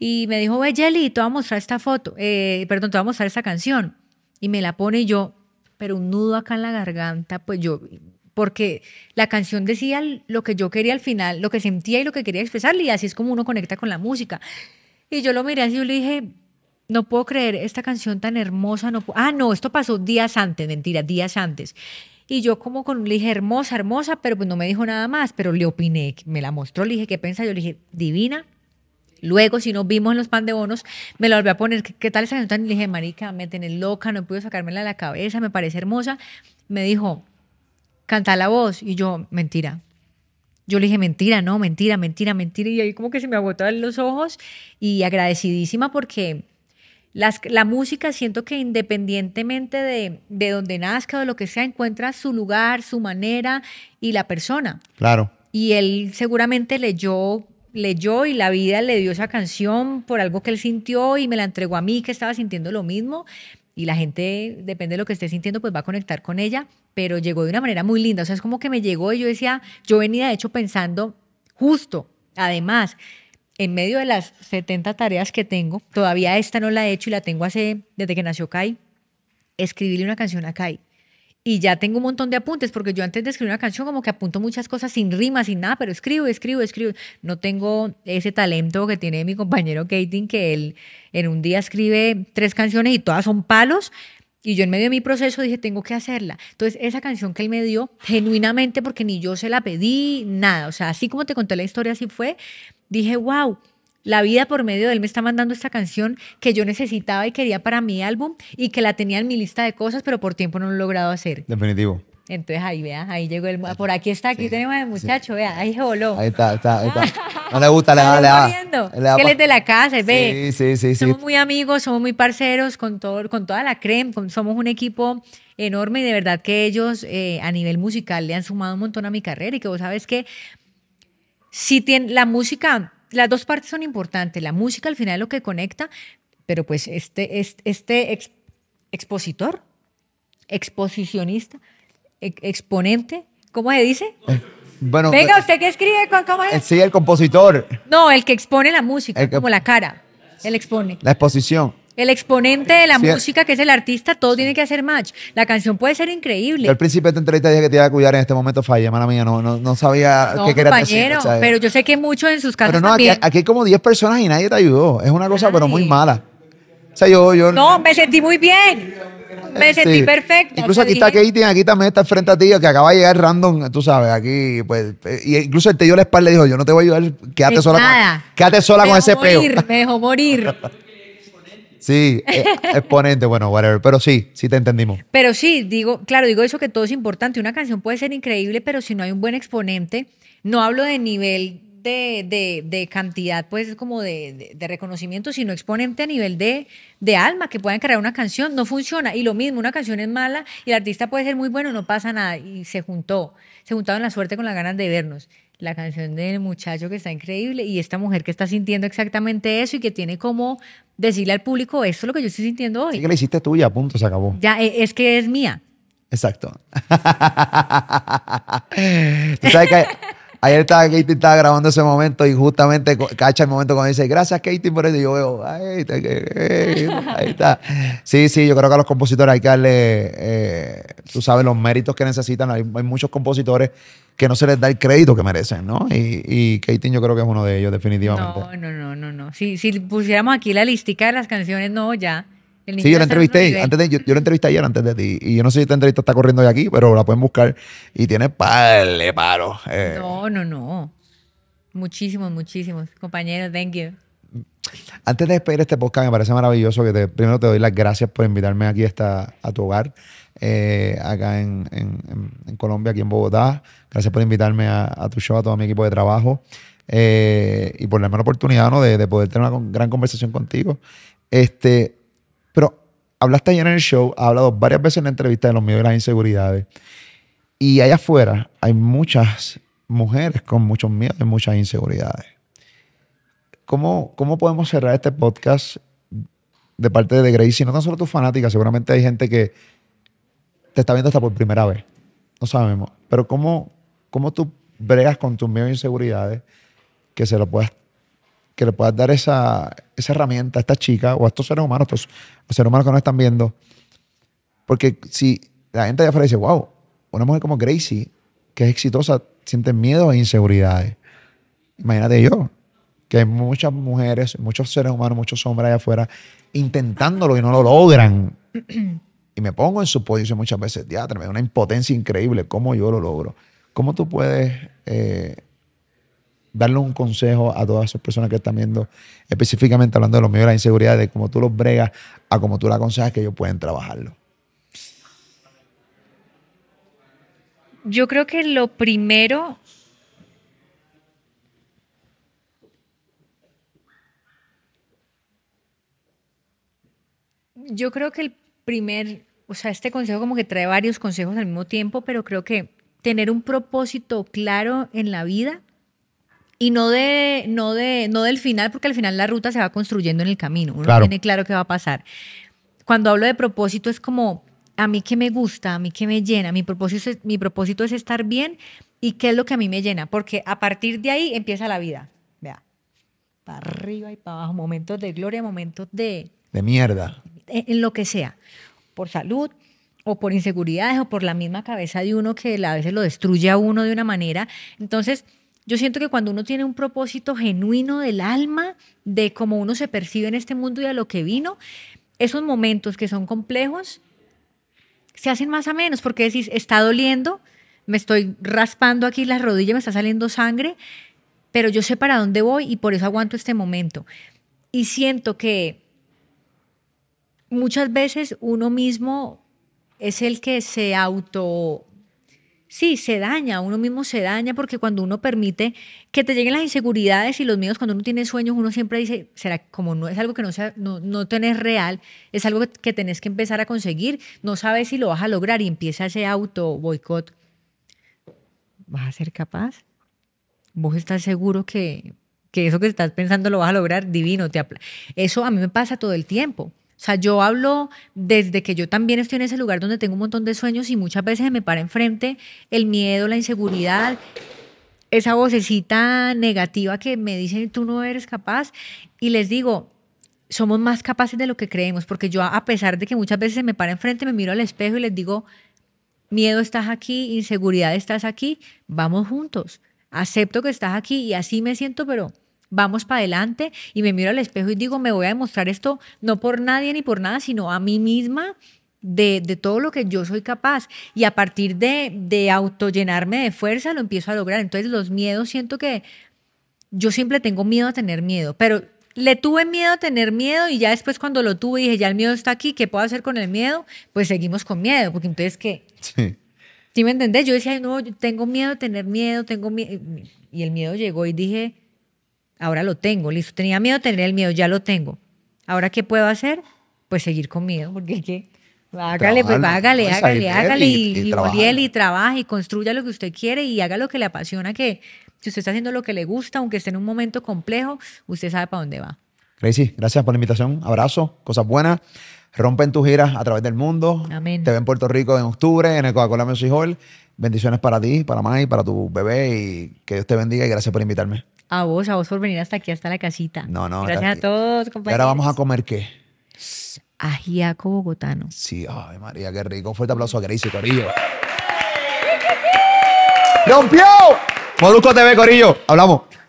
y me dijo, ve Jelly, te voy a mostrar esta foto, eh, perdón, te voy a mostrar esta canción. Y me la pone y yo, pero un nudo acá en la garganta, pues yo, porque la canción decía lo que yo quería al final, lo que sentía y lo que quería expresar, y así es como uno conecta con la música. Y yo lo miré así y yo le dije, no puedo creer esta canción tan hermosa, no ah, no, esto pasó días antes, mentira, días antes. Y yo como con, le dije, hermosa, hermosa, pero pues no me dijo nada más, pero le opiné, me la mostró, le dije, ¿qué piensa? Yo le dije, divina, Luego, si nos vimos en los bonos, me lo volví a poner. ¿Qué, tal esa nota? Y le dije, marica, me tenés loca, no puedo sacármela de la cabeza, me parece hermosa. Me dijo, canta la voz. Y yo, mentira. Yo le dije, mentira, no, mentira, mentira, mentira. Y ahí como que se me agotaron los ojos. Y agradecidísima porque... la música siento que independientemente de, de donde nazca o de lo que sea, encuentra su lugar, su manera y la persona. Claro. Y él seguramente leyó leyó y la vida le dio esa canción por algo que él sintió y me la entregó a mí que estaba sintiendo lo mismo y la gente, depende de lo que esté sintiendo, pues va a conectar con ella, pero llegó de una manera muy linda, o sea, es como que me llegó y yo decía, yo venía de hecho pensando justo, además, en medio de las 70 tareas que tengo, todavía esta no la he hecho y la tengo hace, desde que nació Kai, escribirle una canción a Kai y ya tengo un montón de apuntes, porque yo antes de escribir una canción como que apunto muchas cosas sin rimas, sin nada, pero escribo, escribo, escribo. No tengo ese talento que tiene mi compañero Kating, que él en un día escribe tres canciones y todas son palos. Y yo en medio de mi proceso dije, tengo que hacerla. Entonces, esa canción que él me dio, genuinamente, porque ni yo se la pedí, nada. O sea, así como te conté la historia, así fue, dije, wow, la vida por medio de él me está mandando esta canción que yo necesitaba y quería para mi álbum y que la tenía en mi lista de cosas, pero por tiempo no lo he logrado hacer. Definitivo. Entonces ahí, vea, ahí llegó el... Por aquí está, aquí tenemos al muchacho, vea, ahí se voló. Ahí está, está, No le gusta, le da, le da. Le que él es de la casa, ve. Sí, sí, sí. Somos muy amigos, somos muy parceros con, con toda la creme, somos un equipo enorme y de verdad que ellos eh, a nivel musical le han sumado un montón a mi carrera y que vos sabes que si tiene, la música las dos partes son importantes. La música al final es lo que conecta, pero pues este, este, este expositor, exposicionista, exponente, ¿cómo se dice? Eh, bueno, Venga, eh, ¿usted qué escribe? ¿Cómo es? Eh, sí, el compositor. No, el que expone la música, como la cara. Él expone. La exposición el exponente de la música, que es el artista, todo tiene que hacer match. La canción puede ser increíble. Yo al principio de esta entrevista dije que te iba a cuidar en este momento, falla, mala mía, no, no, no sabía qué quería decir. compañero. pero yo sé que muchos en sus casas Pero no, Aquí, hay como 10 personas y nadie te ayudó. Es una cosa pero muy mala. O sea, yo, No, me sentí muy bien. Me sentí perfecto. Incluso aquí está Katie, aquí también está frente a ti, que acaba de llegar random, tú sabes, aquí, pues. Eh, y incluso el te dio la espalda y dijo: Yo no te voy a ayudar, quédate sola. Nada. quédate sola con ese morir, peo. Me dejó morir. Sí, eh, exponente, bueno, whatever. Pero sí, sí te entendimos. Pero sí, digo, claro, digo eso que todo es importante. Una canción puede ser increíble, pero si no hay un buen exponente, no hablo de nivel de, de, cantidad, pues como de, de, reconocimiento, sino exponente a nivel de, de alma, que puedan crear una canción, no funciona. Y lo mismo, una canción es mala y el artista puede ser muy bueno, no pasa nada. Y se juntó, se juntaron la suerte con las ganas de vernos la canción del muchacho que está increíble y esta mujer que está sintiendo exactamente eso y que tiene como decirle al público, esto es lo que yo estoy sintiendo hoy. Sí, que la hiciste tuya, punto, se acabó. Ya, e, es que es mía. Exacto. Tú sabes que ayer estaba Katie estaba grabando ese momento y justamente cacha el momento cuando dice, gracias Katie por eso. Y yo veo, ahí está, Sí, sí, yo creo que a los compositores hay que darle, eh, tú sabes, los méritos que necesitan. hay muchos compositores que no se les da el crédito que merecen, ¿no? Y, y yo creo que es uno de ellos, definitivamente. No, no, no, no, no. Si, pusiéramos aquí la listica de las canciones, no, ya. Sí, yo la entrevisté, antes de, yo, yo entrevisté ayer antes de ti, y yo no sé si esta entrevista está corriendo de aquí, pero la pueden buscar y tiene le paro. Eh. No, no, no. Muchísimos, muchísimos. Compañeros, thank you. Antes de despedir este podcast, me parece maravilloso que primero te doy las gracias por invitarme aquí a tu hogar, eh, acá en, Colombia, aquí en Bogotá. Gracias por invitarme a, tu show, a todo mi equipo de trabajo. Eh, y por darme la oportunidad de, poder tener una gran conversación contigo. Este, pero hablaste ayer en el show, has hablado varias veces en la entrevista de los miedos y las inseguridades. Y allá afuera hay muchas mujeres con muchos miedos y muchas inseguridades. ¿Cómo, ¿Cómo podemos cerrar este podcast de parte de Gracie? No tan solo tus fanáticas, seguramente hay gente que te está viendo hasta por primera vez. No sabemos. Pero ¿cómo, cómo tú bregas con tus miedos e inseguridades que se lo puedas que le puedas dar esa, esa herramienta a esta chica o a estos seres humanos, estos seres humanos que nos están viendo. Porque si la gente de afuera dice, wow, una mujer como Gracie, que es exitosa, siente miedo e inseguridades. Imagínate yo, que hay muchas mujeres, muchos seres humanos, muchos hombres allá afuera intentándolo y no lo logran. y me pongo en su posición muchas veces, teatro, me da una impotencia increíble, ¿cómo yo lo logro? ¿Cómo tú puedes eh, darle un consejo a todas esas personas que están viendo, específicamente hablando de los medios de la inseguridad, de cómo tú los bregas a cómo tú le aconsejas que ellos pueden trabajarlo? Yo creo que lo primero yo creo que el primer, o sea, este consejo como que trae varios consejos al mismo tiempo, pero creo que tener un propósito claro en la vida y no de no de no del final porque al final la ruta se va construyendo en el camino uno claro. tiene claro qué va a pasar cuando hablo de propósito es como a mí qué me gusta a mí qué me llena mi propósito es, mi propósito es estar bien y qué es lo que a mí me llena porque a partir de ahí empieza la vida vea para arriba y para abajo momentos de gloria momentos de de mierda eh, en lo que sea, por salud o por inseguridades o por la misma cabeza de uno que a veces lo destruye a uno de una manera. Entonces, yo siento que cuando uno tiene un propósito genuino del alma, de cómo uno se percibe en este mundo y a lo que vino, esos momentos que son complejos se hacen más a menos porque decís, está doliendo, me estoy raspando aquí las rodillas, me está saliendo sangre, pero yo sé para dónde voy y por eso aguanto este momento. Y siento que muchas veces uno mismo es el que se auto... Sí, se daña, uno mismo se daña porque cuando uno permite que te lleguen las inseguridades y los miedos, cuando uno tiene sueños, uno siempre dice, será como no es algo que no, no, no tenés real, es algo que tenés que empezar a conseguir, no sabes si lo vas a lograr y empieza ese auto boicot. ¿Vas a ser capaz? ¿Vos estás seguro que, que eso que estás pensando lo vas a lograr? Divino, te eso a mí me pasa todo el tiempo. O sea, yo hablo desde que yo también estoy en ese lugar donde tengo un montón de sueños y muchas veces me para enfrente el miedo, la inseguridad, esa vocecita negativa que me dicen tú no eres capaz y les digo, somos más capaces de lo que creemos, porque yo a pesar de que muchas veces me para enfrente, me miro al espejo y les digo, miedo estás aquí, inseguridad estás aquí, vamos juntos, acepto que estás aquí y así me siento, pero vamos para adelante y me miro al espejo y digo, me voy a demostrar esto no por nadie ni por nada, sino a mí misma. De, todo lo que yo soy capaz y a partir de, de autollenarme de fuerza lo empiezo a lograr. Entonces los miedos siento que yo siempre tengo miedo a tener miedo, pero le tuve miedo a tener miedo y ya después cuando lo tuve dije, ya el miedo está aquí, ¿qué puedo hacer con el miedo? Pues seguimos con miedo, porque entonces ¿qué? Sí. ¿Sí me entendés? Yo decía, no, tengo miedo a tener miedo, tengo miedo. Y el miedo llegó y dije, Ahora lo tengo, listo. Tenía miedo, tenía el miedo, ya lo tengo. Ahora, ¿qué puedo hacer? Pues seguir con miedo, porque ¿qué? Hágale, pues hágale, hágale, hágale y, y, trabaja. y, trabaje y construya lo que usted quiere y haga lo que le apasiona, que si usted está haciendo lo que le gusta, aunque esté en un momento complejo, usted sabe para dónde va. Gracie, gracias por la invitación, abrazo, cosas buenas, rompen tus giras a través del mundo. Amén. Te veo en Puerto Rico en octubre, en el Coca-Cola Music Hall. Bendiciones para ti, para Mai, para tu bebé y que Dios te bendiga y gracias por invitarme. A vos, a vos por venir hasta aquí, hasta la casita. No, no. Gracias a todos, compañeros. Ahora vamos a comer qué. Ajiaco bogotano. Sí, ay María, qué rico. Fuerte aplauso a Gracie, Corillo. ¡Rompió! Molusco TV, Corillo. Hablamos.